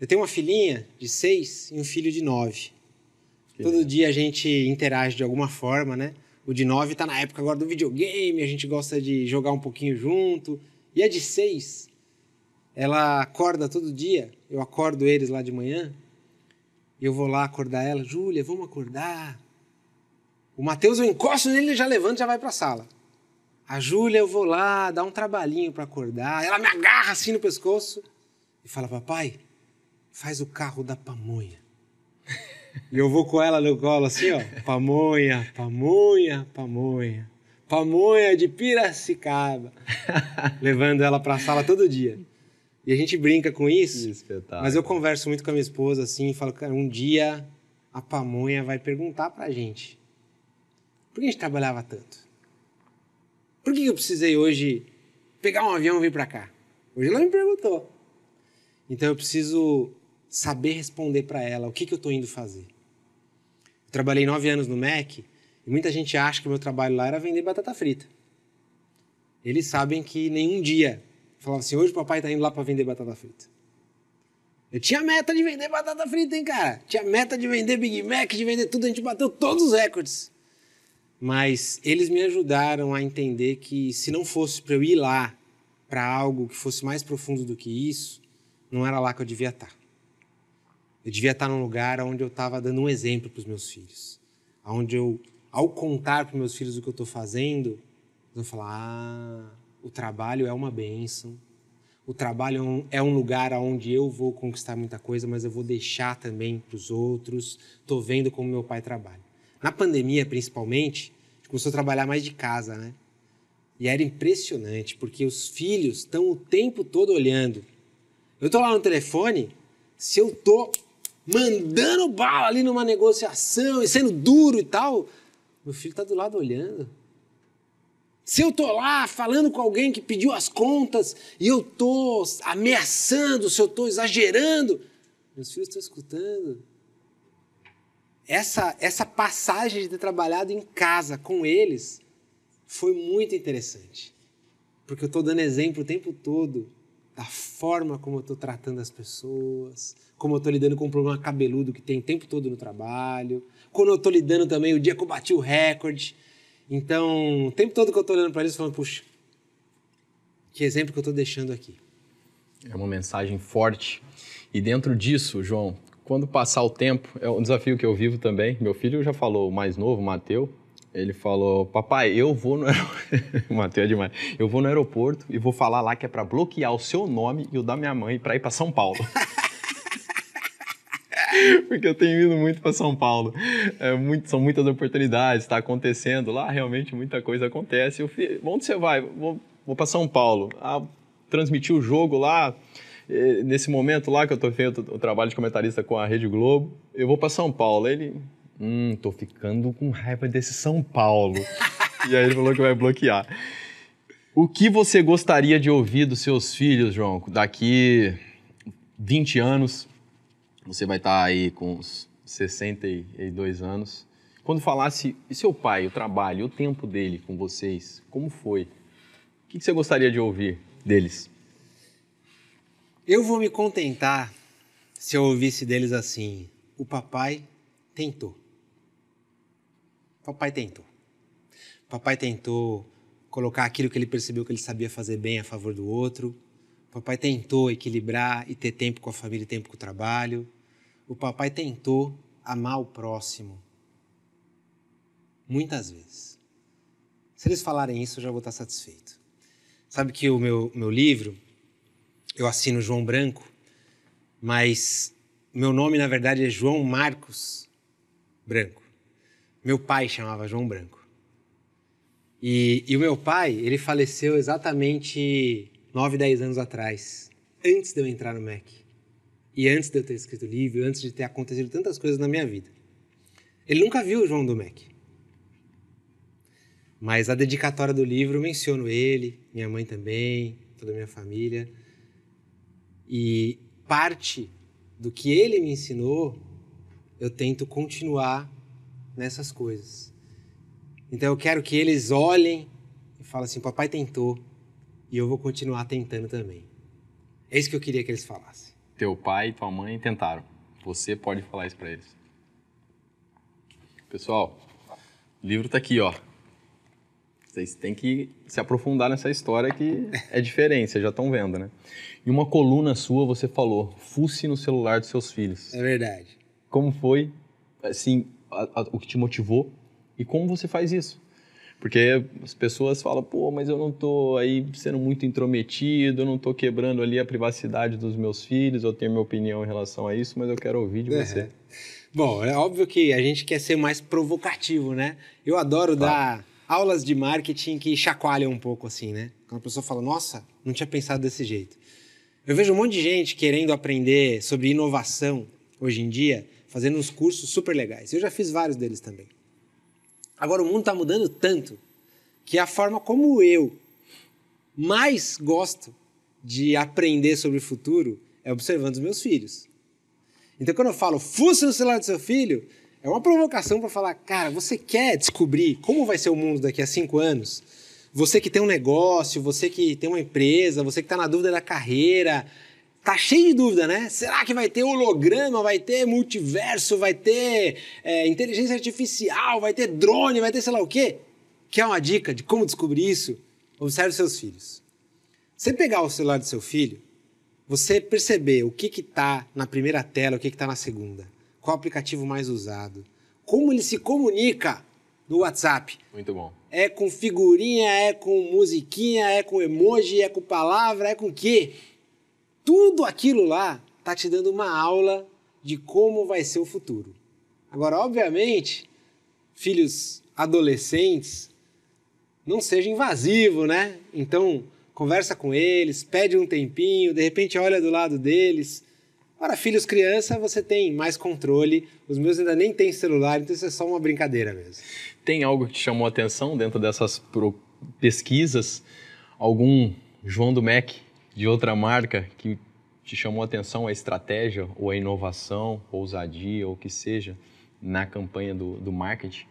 Eu tenho uma filhinha de seis e um filho de nove. Que Todo dia a gente interage de alguma forma, né? O de nove está na época agora do videogame, a gente gosta de jogar um pouquinho junto. E a de seis, ela acorda todo dia, eu acordo eles lá de manhã, e eu vou lá acordar ela, Júlia, vamos acordar, o Matheus, eu encosto nele, ele já levanta e já vai para a sala. A Júlia, eu vou lá, dá um trabalhinho para acordar. Ela me agarra assim no pescoço e fala: Papai, faz o carro da pamonha. (laughs) e eu vou com ela no colo assim, ó: pamonha, pamonha, pamonha. Pamonha de Piracicaba. (laughs) Levando ela para a sala todo dia. E a gente brinca com isso. Espetáculo. Mas eu converso muito com a minha esposa assim e falo: Cara, um dia a pamonha vai perguntar para a gente por que a gente trabalhava tanto? Por que eu precisei hoje pegar um avião e vir para cá? Hoje ela me perguntou. Então eu preciso saber responder para ela o que, que eu estou indo fazer. Eu trabalhei nove anos no MEC e muita gente acha que meu trabalho lá era vender batata frita. Eles sabem que nenhum dia falava assim: hoje o papai está indo lá para vender batata frita. Eu tinha meta de vender batata frita, hein, cara? Tinha meta de vender Big Mac, de vender tudo, a gente bateu todos os recordes mas eles me ajudaram a entender que se não fosse para eu ir lá para algo que fosse mais profundo do que isso, não era lá que eu devia estar. Tá. Eu devia estar tá num lugar onde eu estava dando um exemplo para os meus filhos, onde eu, ao contar para meus filhos o que eu estou fazendo, eu falar: ah, o trabalho é uma bênção. O trabalho é um, é um lugar onde eu vou conquistar muita coisa, mas eu vou deixar também para os outros. Estou vendo como meu pai trabalha. Na pandemia, principalmente, a gente começou a trabalhar mais de casa, né? E era impressionante, porque os filhos estão o tempo todo olhando. Eu tô lá no telefone, se eu tô mandando bala ali numa negociação e sendo duro e tal, meu filho tá do lado olhando. Se eu tô lá falando com alguém que pediu as contas e eu tô ameaçando, se eu tô exagerando, meus filhos estão escutando essa, essa passagem de ter trabalhado em casa com eles foi muito interessante. Porque eu estou dando exemplo o tempo todo da forma como eu estou tratando as pessoas, como eu estou lidando com o problema cabeludo que tem o tempo todo no trabalho, quando eu estou lidando também o dia que eu bati o recorde. Então, o tempo todo que eu estou olhando para eles, falando, puxa, que exemplo que eu estou deixando aqui. É uma mensagem forte. E dentro disso, João, quando passar o tempo, é um desafio que eu vivo também. Meu filho já falou, o mais novo, Mateu, ele falou: "Papai, eu vou no (laughs) Mateu é demais. Eu vou no aeroporto e vou falar lá que é para bloquear o seu nome e o da minha mãe para ir para São Paulo." (laughs) Porque eu tenho ido muito para São Paulo. É muito, são muitas oportunidades, está acontecendo lá, realmente muita coisa acontece. Eu onde você vai? Vou, vou para São Paulo. Ah, transmitir o jogo lá, é, nesse momento lá que eu tô feito o trabalho de comentarista com a Rede Globo, eu vou para São Paulo. Ele, hum, tô ficando com raiva desse São Paulo. (laughs) e aí ele falou que vai bloquear. O que você gostaria de ouvir dos seus filhos, João? Daqui 20 anos, você vai estar tá aí com uns 62 anos. Quando falasse, e seu pai, o trabalho, o tempo dele com vocês, como foi? O que você gostaria de ouvir deles? Eu vou me contentar se eu ouvisse deles assim: o papai tentou. Papai tentou. Papai tentou colocar aquilo que ele percebeu que ele sabia fazer bem a favor do outro. Papai tentou equilibrar e ter tempo com a família e tempo com o trabalho. O papai tentou amar o próximo. Muitas vezes. Se eles falarem isso, eu já vou estar satisfeito. Sabe que o meu, meu livro, eu assino João Branco, mas meu nome, na verdade, é João Marcos Branco. Meu pai chamava João Branco. E, e o meu pai, ele faleceu exatamente 9, 10 anos atrás, antes de eu entrar no MEC. E antes de eu ter escrito o livro, antes de ter acontecido tantas coisas na minha vida. Ele nunca viu o João do MEC. Mas a dedicatória do livro, menciono ele, minha mãe também, toda a minha família. E parte do que ele me ensinou, eu tento continuar nessas coisas. Então eu quero que eles olhem e falem assim: papai tentou e eu vou continuar tentando também. É isso que eu queria que eles falassem. Teu pai e tua mãe tentaram. Você pode falar isso para eles. Pessoal, o livro tá aqui, ó. Vocês têm que se aprofundar nessa história que é diferente, vocês já estão vendo, né? Em uma coluna sua, você falou: fuce no celular dos seus filhos. É verdade. Como foi, assim, a, a, o que te motivou e como você faz isso? Porque as pessoas falam, pô, mas eu não tô aí sendo muito intrometido, eu não tô quebrando ali a privacidade dos meus filhos, eu tenho minha opinião em relação a isso, mas eu quero ouvir de você. É. Bom, é óbvio que a gente quer ser mais provocativo, né? Eu adoro dar aulas de marketing que chacoalham um pouco assim, né? Quando a pessoa fala, nossa, não tinha pensado desse jeito. Eu vejo um monte de gente querendo aprender sobre inovação hoje em dia, fazendo uns cursos super legais. Eu já fiz vários deles também. Agora, o mundo está mudando tanto que é a forma como eu mais gosto de aprender sobre o futuro é observando os meus filhos. Então, quando eu falo fuça no celular do seu filho, é uma provocação para falar, cara, você quer descobrir como vai ser o mundo daqui a cinco anos? Você que tem um negócio, você que tem uma empresa, você que está na dúvida da carreira, tá cheio de dúvida, né? Será que vai ter holograma, vai ter multiverso, vai ter é, inteligência artificial, vai ter drone, vai ter sei lá o quê? Quer uma dica de como descobrir isso? Observe seus filhos. Você pegar o celular do seu filho, você perceber o que está na primeira tela, o que está na segunda, qual aplicativo mais usado, como ele se comunica do WhatsApp. Muito bom. É com figurinha, é com musiquinha, é com emoji, é com palavra, é com quê? Tudo aquilo lá tá te dando uma aula de como vai ser o futuro. Agora, obviamente, filhos adolescentes, não seja invasivo, né? Então, conversa com eles, pede um tempinho, de repente olha do lado deles. Ora, filhos criança, você tem mais controle. Os meus ainda nem têm celular, então isso é só uma brincadeira mesmo. Tem algo que te chamou a atenção dentro dessas pesquisas? Algum João do MEC de outra marca que te chamou a atenção a estratégia ou a inovação, ousadia ou o que seja na campanha do, do marketing?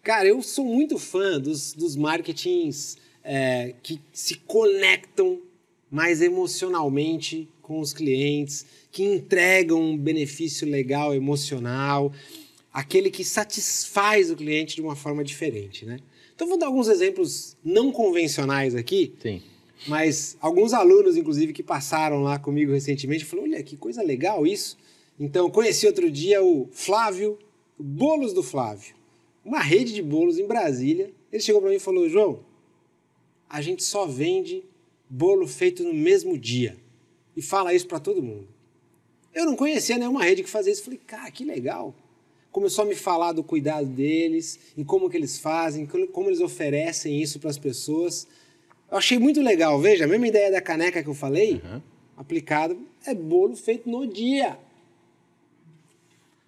Cara, eu sou muito fã dos, dos marketings é, que se conectam mais emocionalmente com os clientes, que entregam um benefício legal, emocional aquele que satisfaz o cliente de uma forma diferente, né? Então vou dar alguns exemplos não convencionais aqui. Sim. Mas alguns alunos, inclusive, que passaram lá comigo recentemente, falaram: olha, que coisa legal isso. Então, conheci outro dia o Flávio, o Bolos do Flávio, uma rede de bolos em Brasília. Ele chegou para mim e falou: João, a gente só vende bolo feito no mesmo dia. E fala isso para todo mundo. Eu não conhecia nenhuma rede que fazia isso. Falei, cara, que legal começou a me falar do cuidado deles, em como que eles fazem, como eles oferecem isso para as pessoas. Eu achei muito legal. Veja, a mesma ideia da caneca que eu falei, uhum. aplicado, é bolo feito no dia.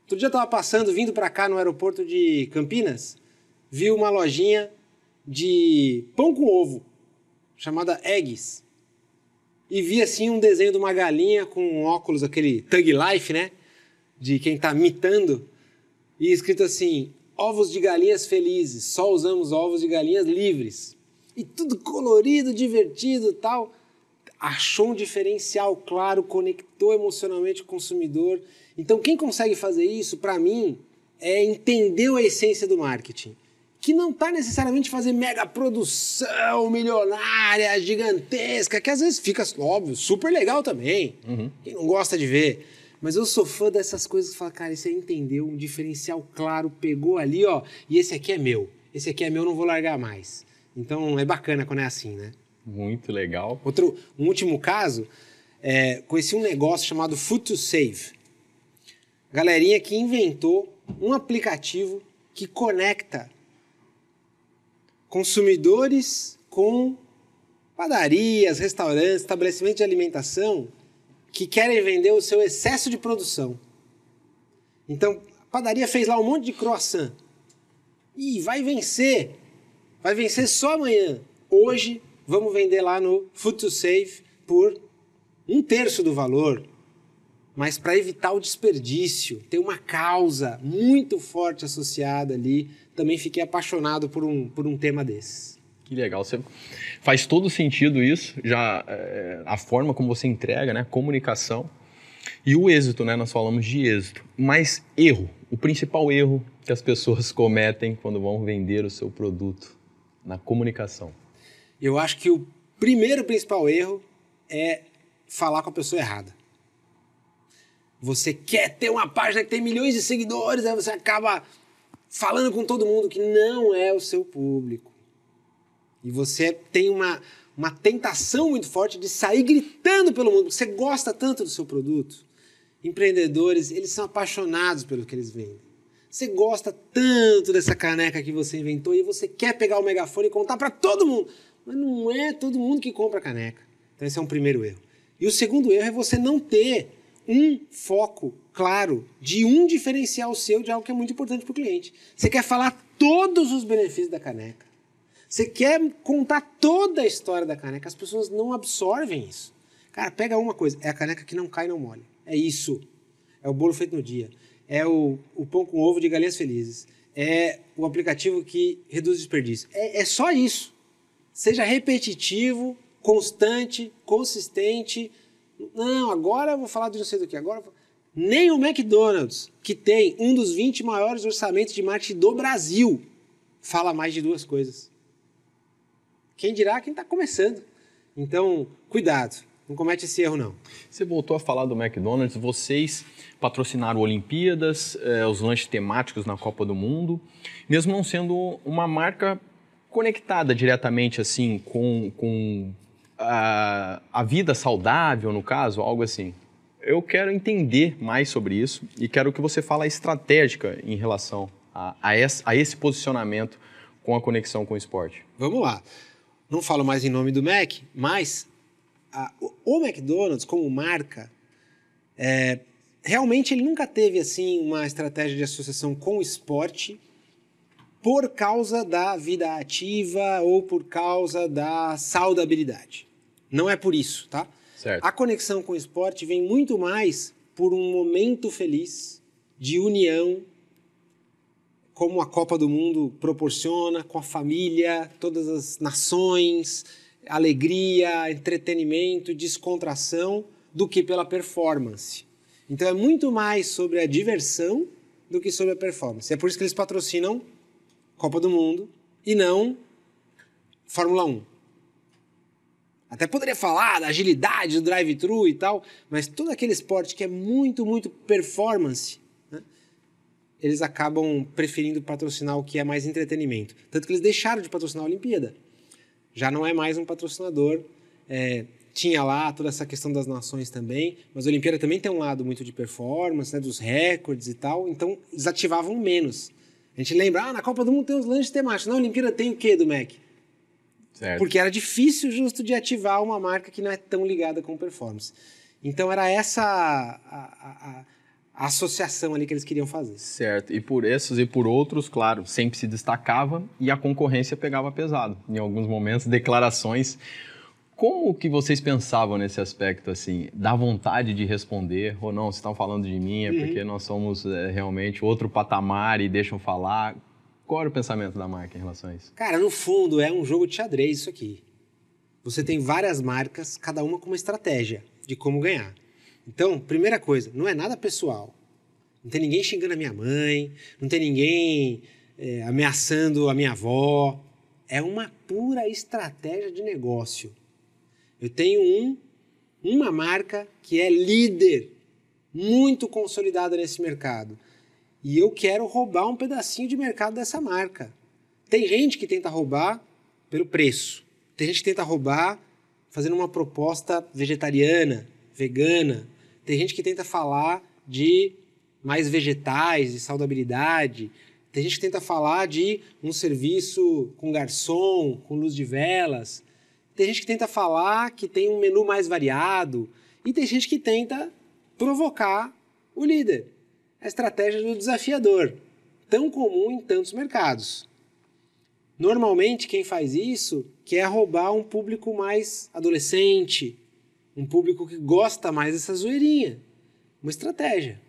Outro dia eu estava passando, vindo para cá no aeroporto de Campinas, vi uma lojinha de pão com ovo, chamada Eggs. E vi assim um desenho de uma galinha com um óculos, aquele Tug Life, né? De quem está mitando e escrito assim: ovos de galinhas felizes, só usamos ovos de galinhas livres. E tudo colorido, divertido tal. Achou um diferencial claro, conectou emocionalmente o consumidor. Então, quem consegue fazer isso, para mim, é entender a essência do marketing. Que não está necessariamente fazer mega produção milionária, gigantesca, que às vezes fica, óbvio, super legal também. Uhum. Quem não gosta de ver mas eu sou fã dessas coisas que fala, cara, você entendeu, um diferencial claro, pegou ali, ó, e esse aqui é meu. Esse aqui é meu, não vou largar mais. Então é bacana quando é assim, né? Muito legal. Outro, um último caso, é, conheci um negócio chamado Food Save. Galerinha que inventou um aplicativo que conecta consumidores com padarias, restaurantes, estabelecimentos de alimentação que querem vender o seu excesso de produção. Então, a padaria fez lá um monte de croissant. E vai vencer. Vai vencer só amanhã. Hoje, vamos vender lá no Food to Save por um terço do valor. Mas para evitar o desperdício, tem uma causa muito forte associada ali. Também fiquei apaixonado por um, por um tema desses. Que legal, você faz todo sentido isso, já é, a forma como você entrega, né, comunicação e o êxito, né, nós falamos de êxito, mas erro, o principal erro que as pessoas (laughs) cometem quando vão vender o seu produto na comunicação. Eu acho que o primeiro principal erro é falar com a pessoa errada. Você quer ter uma página que tem milhões de seguidores, aí você acaba falando com todo mundo que não é o seu público. E você tem uma, uma tentação muito forte de sair gritando pelo mundo. Você gosta tanto do seu produto. Empreendedores, eles são apaixonados pelo que eles vendem. Você gosta tanto dessa caneca que você inventou e você quer pegar o megafone e contar para todo mundo. Mas não é todo mundo que compra caneca. Então esse é um primeiro erro. E o segundo erro é você não ter um foco claro de um diferencial seu de algo que é muito importante para o cliente. Você quer falar todos os benefícios da caneca você quer contar toda a história da caneca, as pessoas não absorvem isso. Cara, pega uma coisa, é a caneca que não cai não mole. É isso. É o bolo feito no dia. É o, o pão com ovo de galinhas felizes. É o aplicativo que reduz desperdício. É, é só isso. Seja repetitivo, constante, consistente. Não, agora eu vou falar de não sei do que. Agora nem o McDonald's, que tem um dos 20 maiores orçamentos de marketing do Brasil, fala mais de duas coisas. Quem dirá quem está começando. Então, cuidado, não comete esse erro não. Você voltou a falar do McDonald's, vocês patrocinaram Olimpíadas, eh, os lanches temáticos na Copa do Mundo, mesmo não sendo uma marca conectada diretamente assim com, com a, a vida saudável, no caso, algo assim. Eu quero entender mais sobre isso e quero que você fale a estratégica em relação a, a, esse, a esse posicionamento com a conexão com o esporte. Vamos lá não falo mais em nome do Mac, mas a, o McDonald's como marca, é, realmente ele nunca teve assim uma estratégia de associação com o esporte por causa da vida ativa ou por causa da saudabilidade. Não é por isso, tá? Certo. A conexão com o esporte vem muito mais por um momento feliz de união, como a Copa do Mundo proporciona com a família, todas as nações, alegria, entretenimento, descontração, do que pela performance. Então é muito mais sobre a diversão do que sobre a performance. É por isso que eles patrocinam Copa do Mundo e não Fórmula 1. Até poderia falar da agilidade do drive-thru e tal, mas todo aquele esporte que é muito, muito performance eles acabam preferindo patrocinar o que é mais entretenimento. Tanto que eles deixaram de patrocinar a Olimpíada. Já não é mais um patrocinador. É, tinha lá toda essa questão das nações também, mas a Olimpíada também tem um lado muito de performance, né, dos recordes e tal, então eles ativavam menos. A gente lembra, ah, na Copa do Mundo tem os lanches temáticos. Na Olimpíada tem o quê do Mac? Certo. Porque era difícil justo de ativar uma marca que não é tão ligada com performance. Então era essa a, a, a associação ali que eles queriam fazer. Certo. E por esses e por outros, claro, sempre se destacava e a concorrência pegava pesado. Em alguns momentos, declarações. Como que vocês pensavam nesse aspecto, assim? da vontade de responder ou não? Vocês estão falando de mim, é uhum. porque nós somos é, realmente outro patamar e deixam falar. Qual era o pensamento da marca em relação a isso? Cara, no fundo, é um jogo de xadrez isso aqui. Você tem várias marcas, cada uma com uma estratégia de como ganhar. Então, primeira coisa, não é nada pessoal. Não tem ninguém xingando a minha mãe, não tem ninguém é, ameaçando a minha avó. É uma pura estratégia de negócio. Eu tenho um, uma marca que é líder, muito consolidada nesse mercado. E eu quero roubar um pedacinho de mercado dessa marca. Tem gente que tenta roubar pelo preço. Tem gente que tenta roubar fazendo uma proposta vegetariana, vegana, tem gente que tenta falar de mais vegetais, de saudabilidade. Tem gente que tenta falar de um serviço com garçom, com luz de velas. Tem gente que tenta falar que tem um menu mais variado. E tem gente que tenta provocar o líder. A estratégia do desafiador, tão comum em tantos mercados. Normalmente, quem faz isso quer roubar um público mais adolescente, um público que gosta mais dessa zoeirinha. Uma estratégia.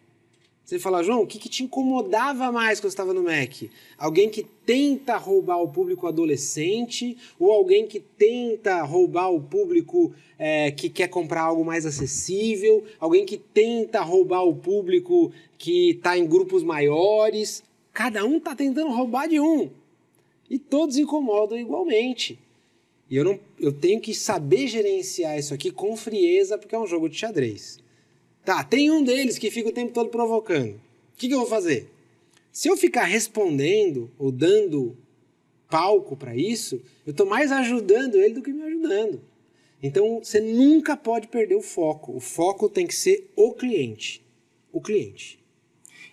Você fala, João, o que, que te incomodava mais quando estava no MEC? Alguém que tenta roubar o público adolescente ou alguém que tenta roubar o público é, que quer comprar algo mais acessível? Alguém que tenta roubar o público que está em grupos maiores? Cada um está tentando roubar de um. E todos incomodam igualmente. E eu, não, eu tenho que saber gerenciar isso aqui com frieza, porque é um jogo de xadrez. Tá, tem um deles que fica o tempo todo provocando. O que, que eu vou fazer? Se eu ficar respondendo ou dando palco para isso, eu estou mais ajudando ele do que me ajudando. Então você nunca pode perder o foco. O foco tem que ser o cliente. O cliente.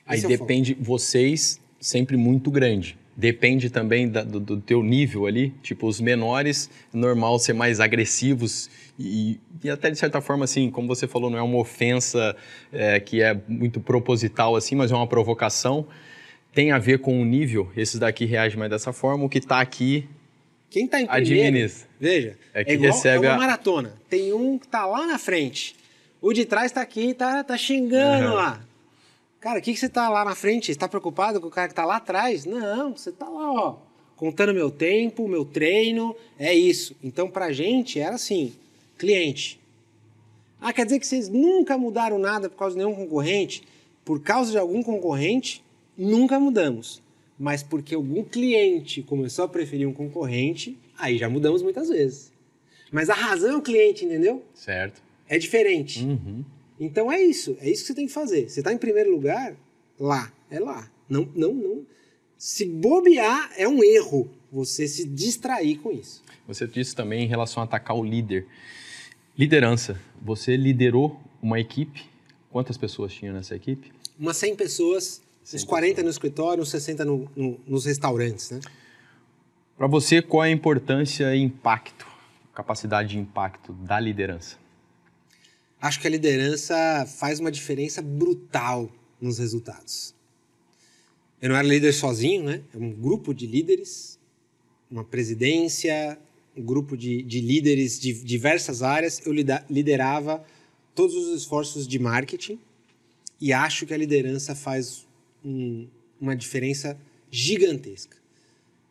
Esse Aí é o depende, foco. vocês sempre muito grande depende também da, do, do, teu nível ali. Tipo, os menores, normal ser mais agressivos e, e, até de certa forma, assim, como você falou, não é uma ofensa é, que é muito proposital, assim, mas é uma provocação. Tem a ver com o nível. Esses daqui reagem mais dessa forma. O que está aqui quem está em primeiro, Administra. veja, é, é que é igual recebe é uma maratona. Tem um que está lá na frente. O de trás está aqui e está tá xingando uhum. lá. Cara, o que, que você tá lá na frente? Você tá preocupado com o cara que tá lá atrás? Não, você tá lá, ó, contando meu tempo, meu treino, é isso. Então, pra gente era assim, cliente. Ah, quer dizer que vocês nunca mudaram nada por causa de nenhum concorrente? Por causa de algum concorrente, nunca mudamos. Mas porque algum cliente começou a preferir um concorrente, aí já mudamos muitas vezes. Mas a razão é o cliente, entendeu? Certo. É diferente. Uhum. Então é isso, é isso que você tem que fazer. Você está em primeiro lugar, lá, é lá. Não, não, não. Se bobear é um erro você se distrair com isso. Você disse também em relação a atacar o líder. Liderança. Você liderou uma equipe. Quantas pessoas tinham nessa equipe? Umas 100 pessoas, 100 uns 40 pessoas. no escritório, uns 60 no, no, nos restaurantes, né? Para você, qual é a importância e impacto, capacidade de impacto da liderança? acho que a liderança faz uma diferença brutal nos resultados. Eu não era líder sozinho, né? É um grupo de líderes, uma presidência, um grupo de, de líderes de diversas áreas. Eu liderava todos os esforços de marketing e acho que a liderança faz um, uma diferença gigantesca.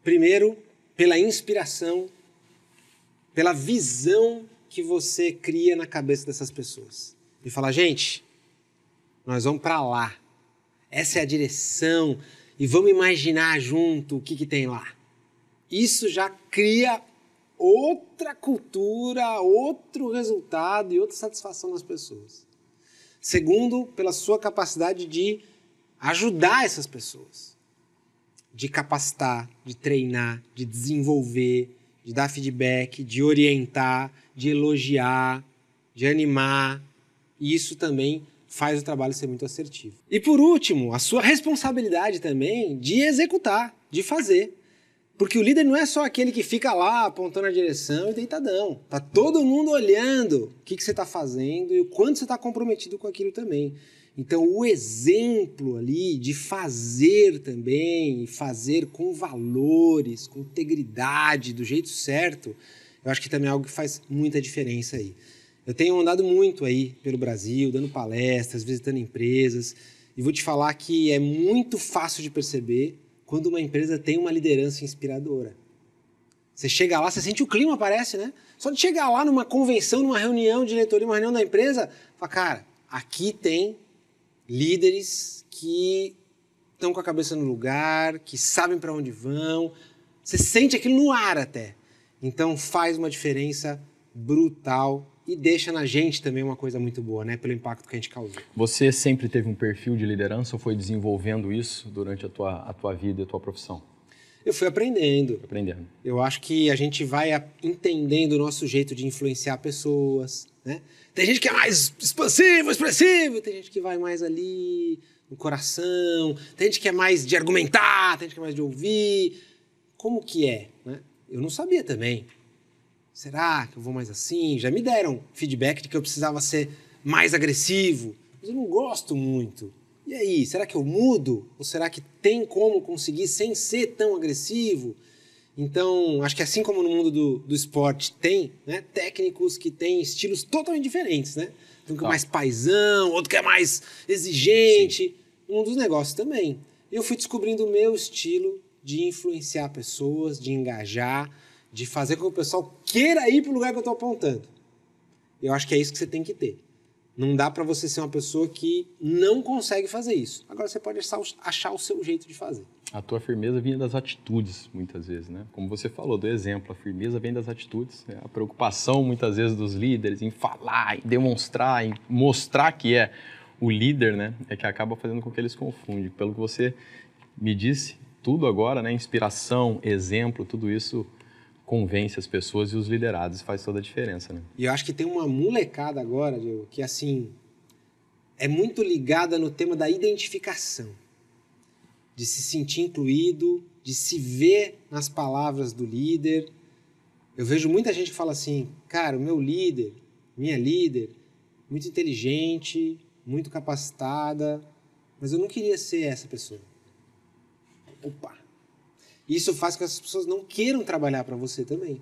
Primeiro, pela inspiração, pela visão que você cria na cabeça dessas pessoas? E falar, gente, nós vamos para lá. Essa é a direção e vamos imaginar junto o que, que tem lá. Isso já cria outra cultura, outro resultado e outra satisfação nas pessoas. Segundo, pela sua capacidade de ajudar essas pessoas, de capacitar, de treinar, de desenvolver, de dar feedback, de orientar, de elogiar, de animar. E isso também faz o trabalho ser muito assertivo. E por último, a sua responsabilidade também de executar, de fazer. Porque o líder não é só aquele que fica lá apontando a direção e deitadão. Tá todo mundo olhando o que, que você está fazendo e o quanto você está comprometido com aquilo também. Então, o exemplo ali de fazer também, fazer com valores, com integridade, do jeito certo, eu acho que também é algo que faz muita diferença aí. Eu tenho andado muito aí pelo Brasil, dando palestras, visitando empresas, e vou te falar que é muito fácil de perceber quando uma empresa tem uma liderança inspiradora. Você chega lá, você sente o clima, parece, né? Só de chegar lá numa convenção, numa reunião de diretoria, uma reunião da empresa, fala, cara, aqui tem líderes que estão com a cabeça no lugar, que sabem para onde vão. Você sente aquilo no ar até. Então faz uma diferença brutal e deixa na gente também uma coisa muito boa, né? Pelo impacto que a gente causou. Você sempre teve um perfil de liderança ou foi desenvolvendo isso durante a tua, a tua vida e a tua profissão? Eu fui aprendendo. Aprendendo. Eu acho que a gente vai entendendo o nosso jeito de influenciar pessoas, né? Tem gente que é mais expansivo, expressivo, tem gente que vai mais ali no coração, tem gente que é mais de argumentar, tem gente que é mais de ouvir. Como que é, né? Eu não sabia também. Será que eu vou mais assim? Já me deram feedback de que eu precisava ser mais agressivo, mas eu não gosto muito. E aí, será que eu mudo? Ou será que tem como conseguir sem ser tão agressivo? Então, acho que assim como no mundo do, do esporte tem né, técnicos que têm estilos totalmente diferentes, né? Um que é mais paisão, outro que é mais exigente. Sim. Um dos negócios também. Eu fui descobrindo o meu estilo de influenciar pessoas, de engajar, de fazer com que o pessoal queira ir para o lugar que eu estou apontando. Eu acho que é isso que você tem que ter. Não dá para você ser uma pessoa que não consegue fazer isso. Agora você pode achar o seu jeito de fazer. A tua firmeza vinha das atitudes, muitas vezes, né? Como você falou do exemplo, a firmeza vem das atitudes. Né? A preocupação, muitas vezes, dos líderes em falar, em demonstrar, em mostrar que é o líder, né? É que acaba fazendo com que eles confundem. Pelo que você me disse, tudo agora, né? Inspiração, exemplo, tudo isso convence as pessoas e os liderados faz toda a diferença, né? E eu acho que tem uma molecada agora, Diego, que assim é muito ligada no tema da identificação, de se sentir incluído, de se ver nas palavras do líder. Eu vejo muita gente que fala assim, cara, o meu líder, minha líder, muito inteligente, muito capacitada, mas eu não queria ser essa pessoa. Opa, isso faz com que as pessoas não queiram trabalhar para você também.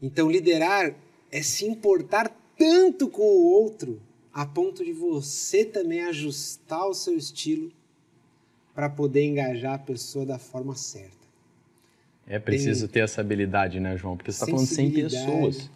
Então, liderar é se importar tanto com o outro a ponto de você também ajustar o seu estilo para poder engajar a pessoa da forma certa. É preciso Tem... ter essa habilidade, né, João? Porque você está falando de 100 pessoas.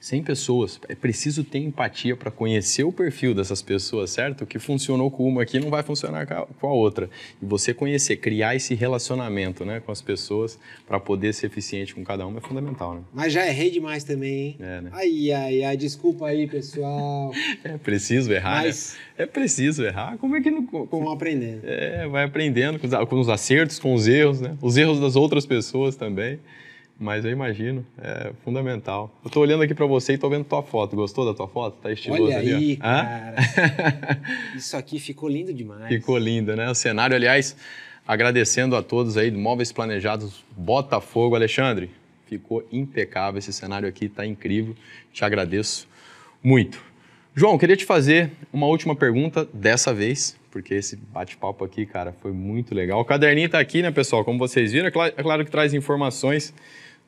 100 pessoas. É preciso ter empatia para conhecer o perfil dessas pessoas, certo? O que funcionou com uma aqui não vai funcionar com a outra. E você conhecer, criar esse relacionamento né, com as pessoas para poder ser eficiente com cada uma é fundamental, né? Mas já errei demais também, hein? É, né? Ai, ai, ai, desculpa aí, pessoal. (laughs) é preciso errar, né? Mas... né? É preciso errar. Como é que não... Como... aprendendo. É, vai aprendendo com os acertos, com os erros, né? Os erros das outras pessoas também mas eu imagino, é fundamental. Eu tô olhando aqui para você e tô vendo tua foto. Gostou da tua foto? Tá estiloso Olha ali. Olha aí, ó. cara. (laughs) Isso aqui ficou lindo demais. Ficou lindo, né? O cenário, aliás, agradecendo a todos aí do Móveis Planejados Botafogo, Alexandre. Ficou impecável esse cenário aqui, tá incrível. Te agradeço muito. João, queria te fazer uma última pergunta dessa vez, porque esse bate-papo aqui, cara, foi muito legal. O caderninho tá aqui, né, pessoal? Como vocês viram, é, é claro que traz informações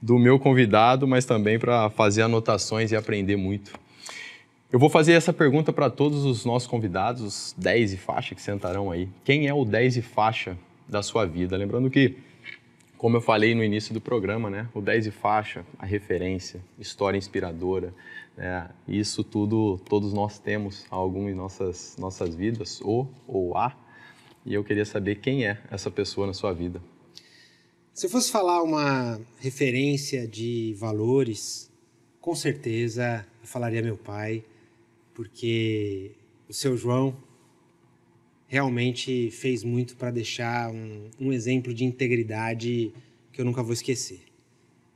do meu convidado, mas também para fazer anotações e aprender muito. Eu vou fazer essa pergunta para todos os nossos convidados, os 10 e faixa que sentarão aí. Quem é o 10 e faixa da sua vida? Lembrando que, como eu falei no início do programa, né, o 10 e faixa, a referência, história inspiradora, né, isso tudo todos nós temos algum em nossas, nossas vidas, ou ou a. E eu queria saber quem é essa pessoa na sua vida. Se eu fosse falar uma referência de valores, com certeza eu falaria meu pai, porque o seu João realmente fez muito para deixar um, um, exemplo de integridade que eu nunca vou esquecer.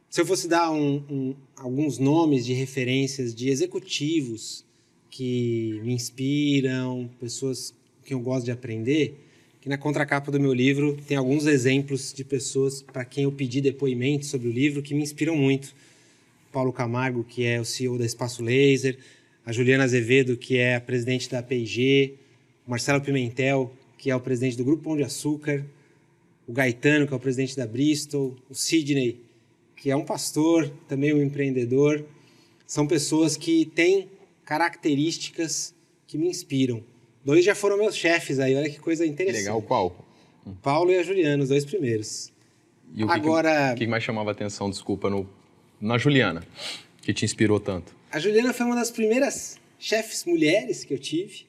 Se eu fosse dar um, um, alguns nomes de referências de executivos que me inspiram, pessoas que eu gosto de aprender, que na contracapa do meu livro tem alguns exemplos de pessoas para quem eu pedi depoimentos sobre o livro que me inspiram muito. Paulo Camargo, que é o CEO da Espaço Laser, a Juliana Azevedo, que é a presidente da PIG, o Marcelo Pimentel, que é o presidente do Grupo Pão de Açúcar, o Gaetano, que é o presidente da Bristol, o Sidney, que é um pastor, também um empreendedor. São pessoas que têm características que me inspiram. Dois já foram meus chefes aí, olha que coisa interessante. Legal, qual? Paulo e a Juliana, os dois primeiros. E o que, que, que mais chamava atenção, desculpa, no, na Juliana, que te inspirou tanto? A Juliana foi uma das primeiras chefes mulheres que eu tive.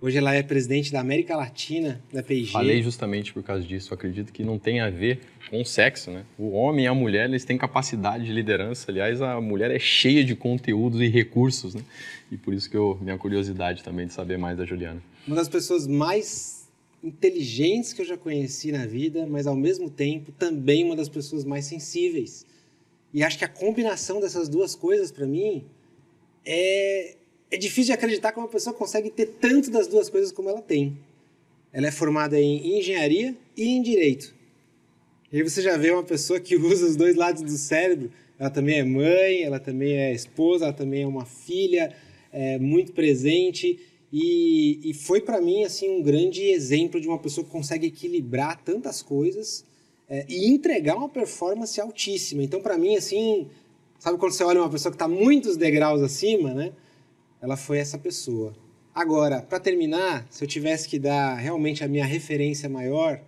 Hoje ela é presidente da América Latina, da PIG. Falei justamente por causa disso. Eu acredito que não tem a ver com sexo, né? O homem e a mulher, eles têm capacidade de liderança. Aliás, a mulher é cheia de conteúdos e recursos, né? E por isso que eu minha curiosidade também de saber mais da Juliana. Uma das pessoas mais inteligentes que eu já conheci na vida, mas ao mesmo tempo também uma das pessoas mais sensíveis. E acho que a combinação dessas duas coisas para mim é é difícil de acreditar que uma pessoa consegue ter tanto das duas coisas como ela tem. Ela é formada em engenharia e em direito. E aí você já vê uma pessoa que (laughs) usa os dois lados do cérebro. Ela também é mãe, ela também é esposa, ela também é uma filha, é muito presente. E, e foi para mim assim um grande exemplo de uma pessoa que consegue equilibrar tantas coisas é, e entregar uma performance altíssima. Então, para mim, assim, sabe quando você olha uma pessoa que está muitos degraus acima, né? ela foi essa pessoa. Agora, para terminar, se eu tivesse que dar realmente a minha referência maior,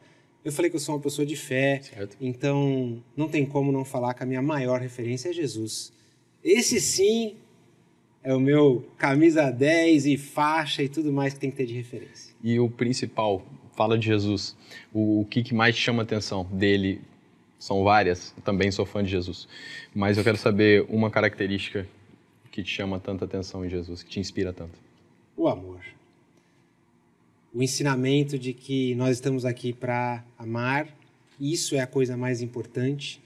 eu falei que eu sou uma pessoa de fé, certo. então não tem como não falar que a minha maior referência é Jesus. Esse sim é o meu camisa 10 e faixa e tudo mais que tem que ter de referência. E o principal, fala de Jesus. O, o que, que mais chama a atenção dele? São várias, também sou fã de Jesus. Mas eu quero saber uma característica que te chama tanta atenção em Jesus, que te inspira tanto? O amor. O ensinamento de que nós estamos aqui para amar, isso é a coisa mais importante.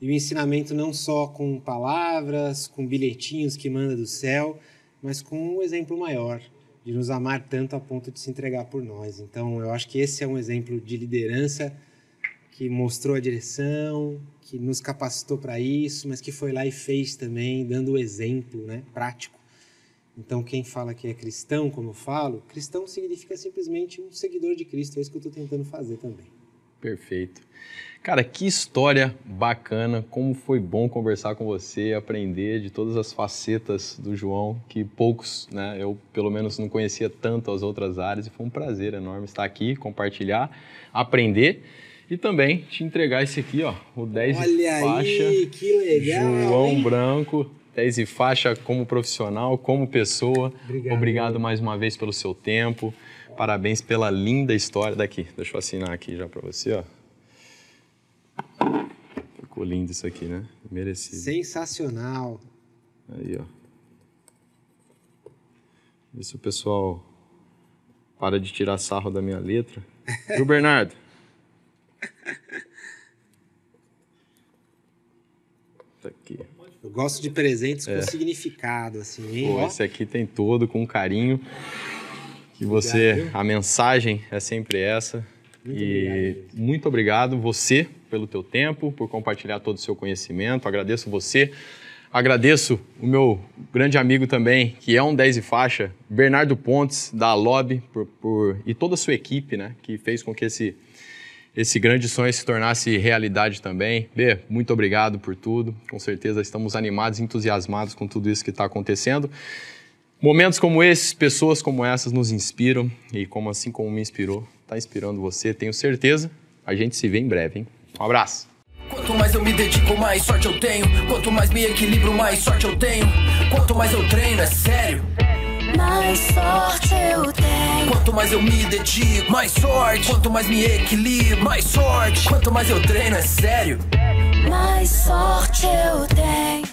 E o ensinamento não só com palavras, com bilhetinhos que manda do céu, mas com um exemplo maior de nos amar tanto a ponto de se entregar por nós. Então, eu acho que esse é um exemplo de liderança que mostrou a direção, que nos capacitou para isso, mas que foi lá e fez também, dando o exemplo né, prático. Então, quem fala que é cristão, como eu falo, cristão significa simplesmente um seguidor de Cristo, é isso que eu estou tentando fazer também. Perfeito. Cara, que história bacana, como foi bom conversar com você, aprender de todas as facetas do João, que poucos, né, eu pelo menos não conhecia tanto as outras áreas, e foi um prazer enorme estar aqui, compartilhar, aprender. E também te entregar esse aqui, ó, o 10 Olha e faixa. Aí, que legal, João hein? Branco, 10 e faixa como profissional, como pessoa. Obrigado. Obrigado mais uma vez pelo seu tempo. Parabéns pela linda história daqui. Deixa eu assinar aqui já para você, ó. Ficou lindo isso aqui, né? Merecido. Sensacional. Aí, ó. Vê se o pessoal para de tirar sarro da minha letra. Viu, (laughs) Bernardo? tá aqui. Eu gosto de presentes é. com significado, assim, hein? Pô, esse aqui tem todo, com carinho. Que você. A mensagem é sempre essa. Muito e obrigado. muito obrigado você pelo teu tempo, por compartilhar todo o seu conhecimento. Agradeço você. Agradeço o meu grande amigo também, que é um 10 e faixa, Bernardo Pontes, da Lobby, por, por, e toda a sua equipe, né, que fez com que esse esse grande sonho se tornasse realidade também. B, muito obrigado por tudo. Com certeza estamos animados, entusiasmados com tudo isso que está acontecendo. Momentos como esses, pessoas como essas nos inspiram e como assim como me inspirou, está inspirando você, tenho certeza. A gente se vê em breve, hein? Um abraço. Quanto mais eu me dedico, mais sorte eu tenho. Quanto mais me equilibro, mais sorte eu tenho. Quanto mais eu treino, é sério mais sorte eu tenho. Quanto mais eu me dedico, mais sorte. Quanto mais me equilibro, mais sorte. Quanto mais eu treino, é sério. Mais sorte eu tenho.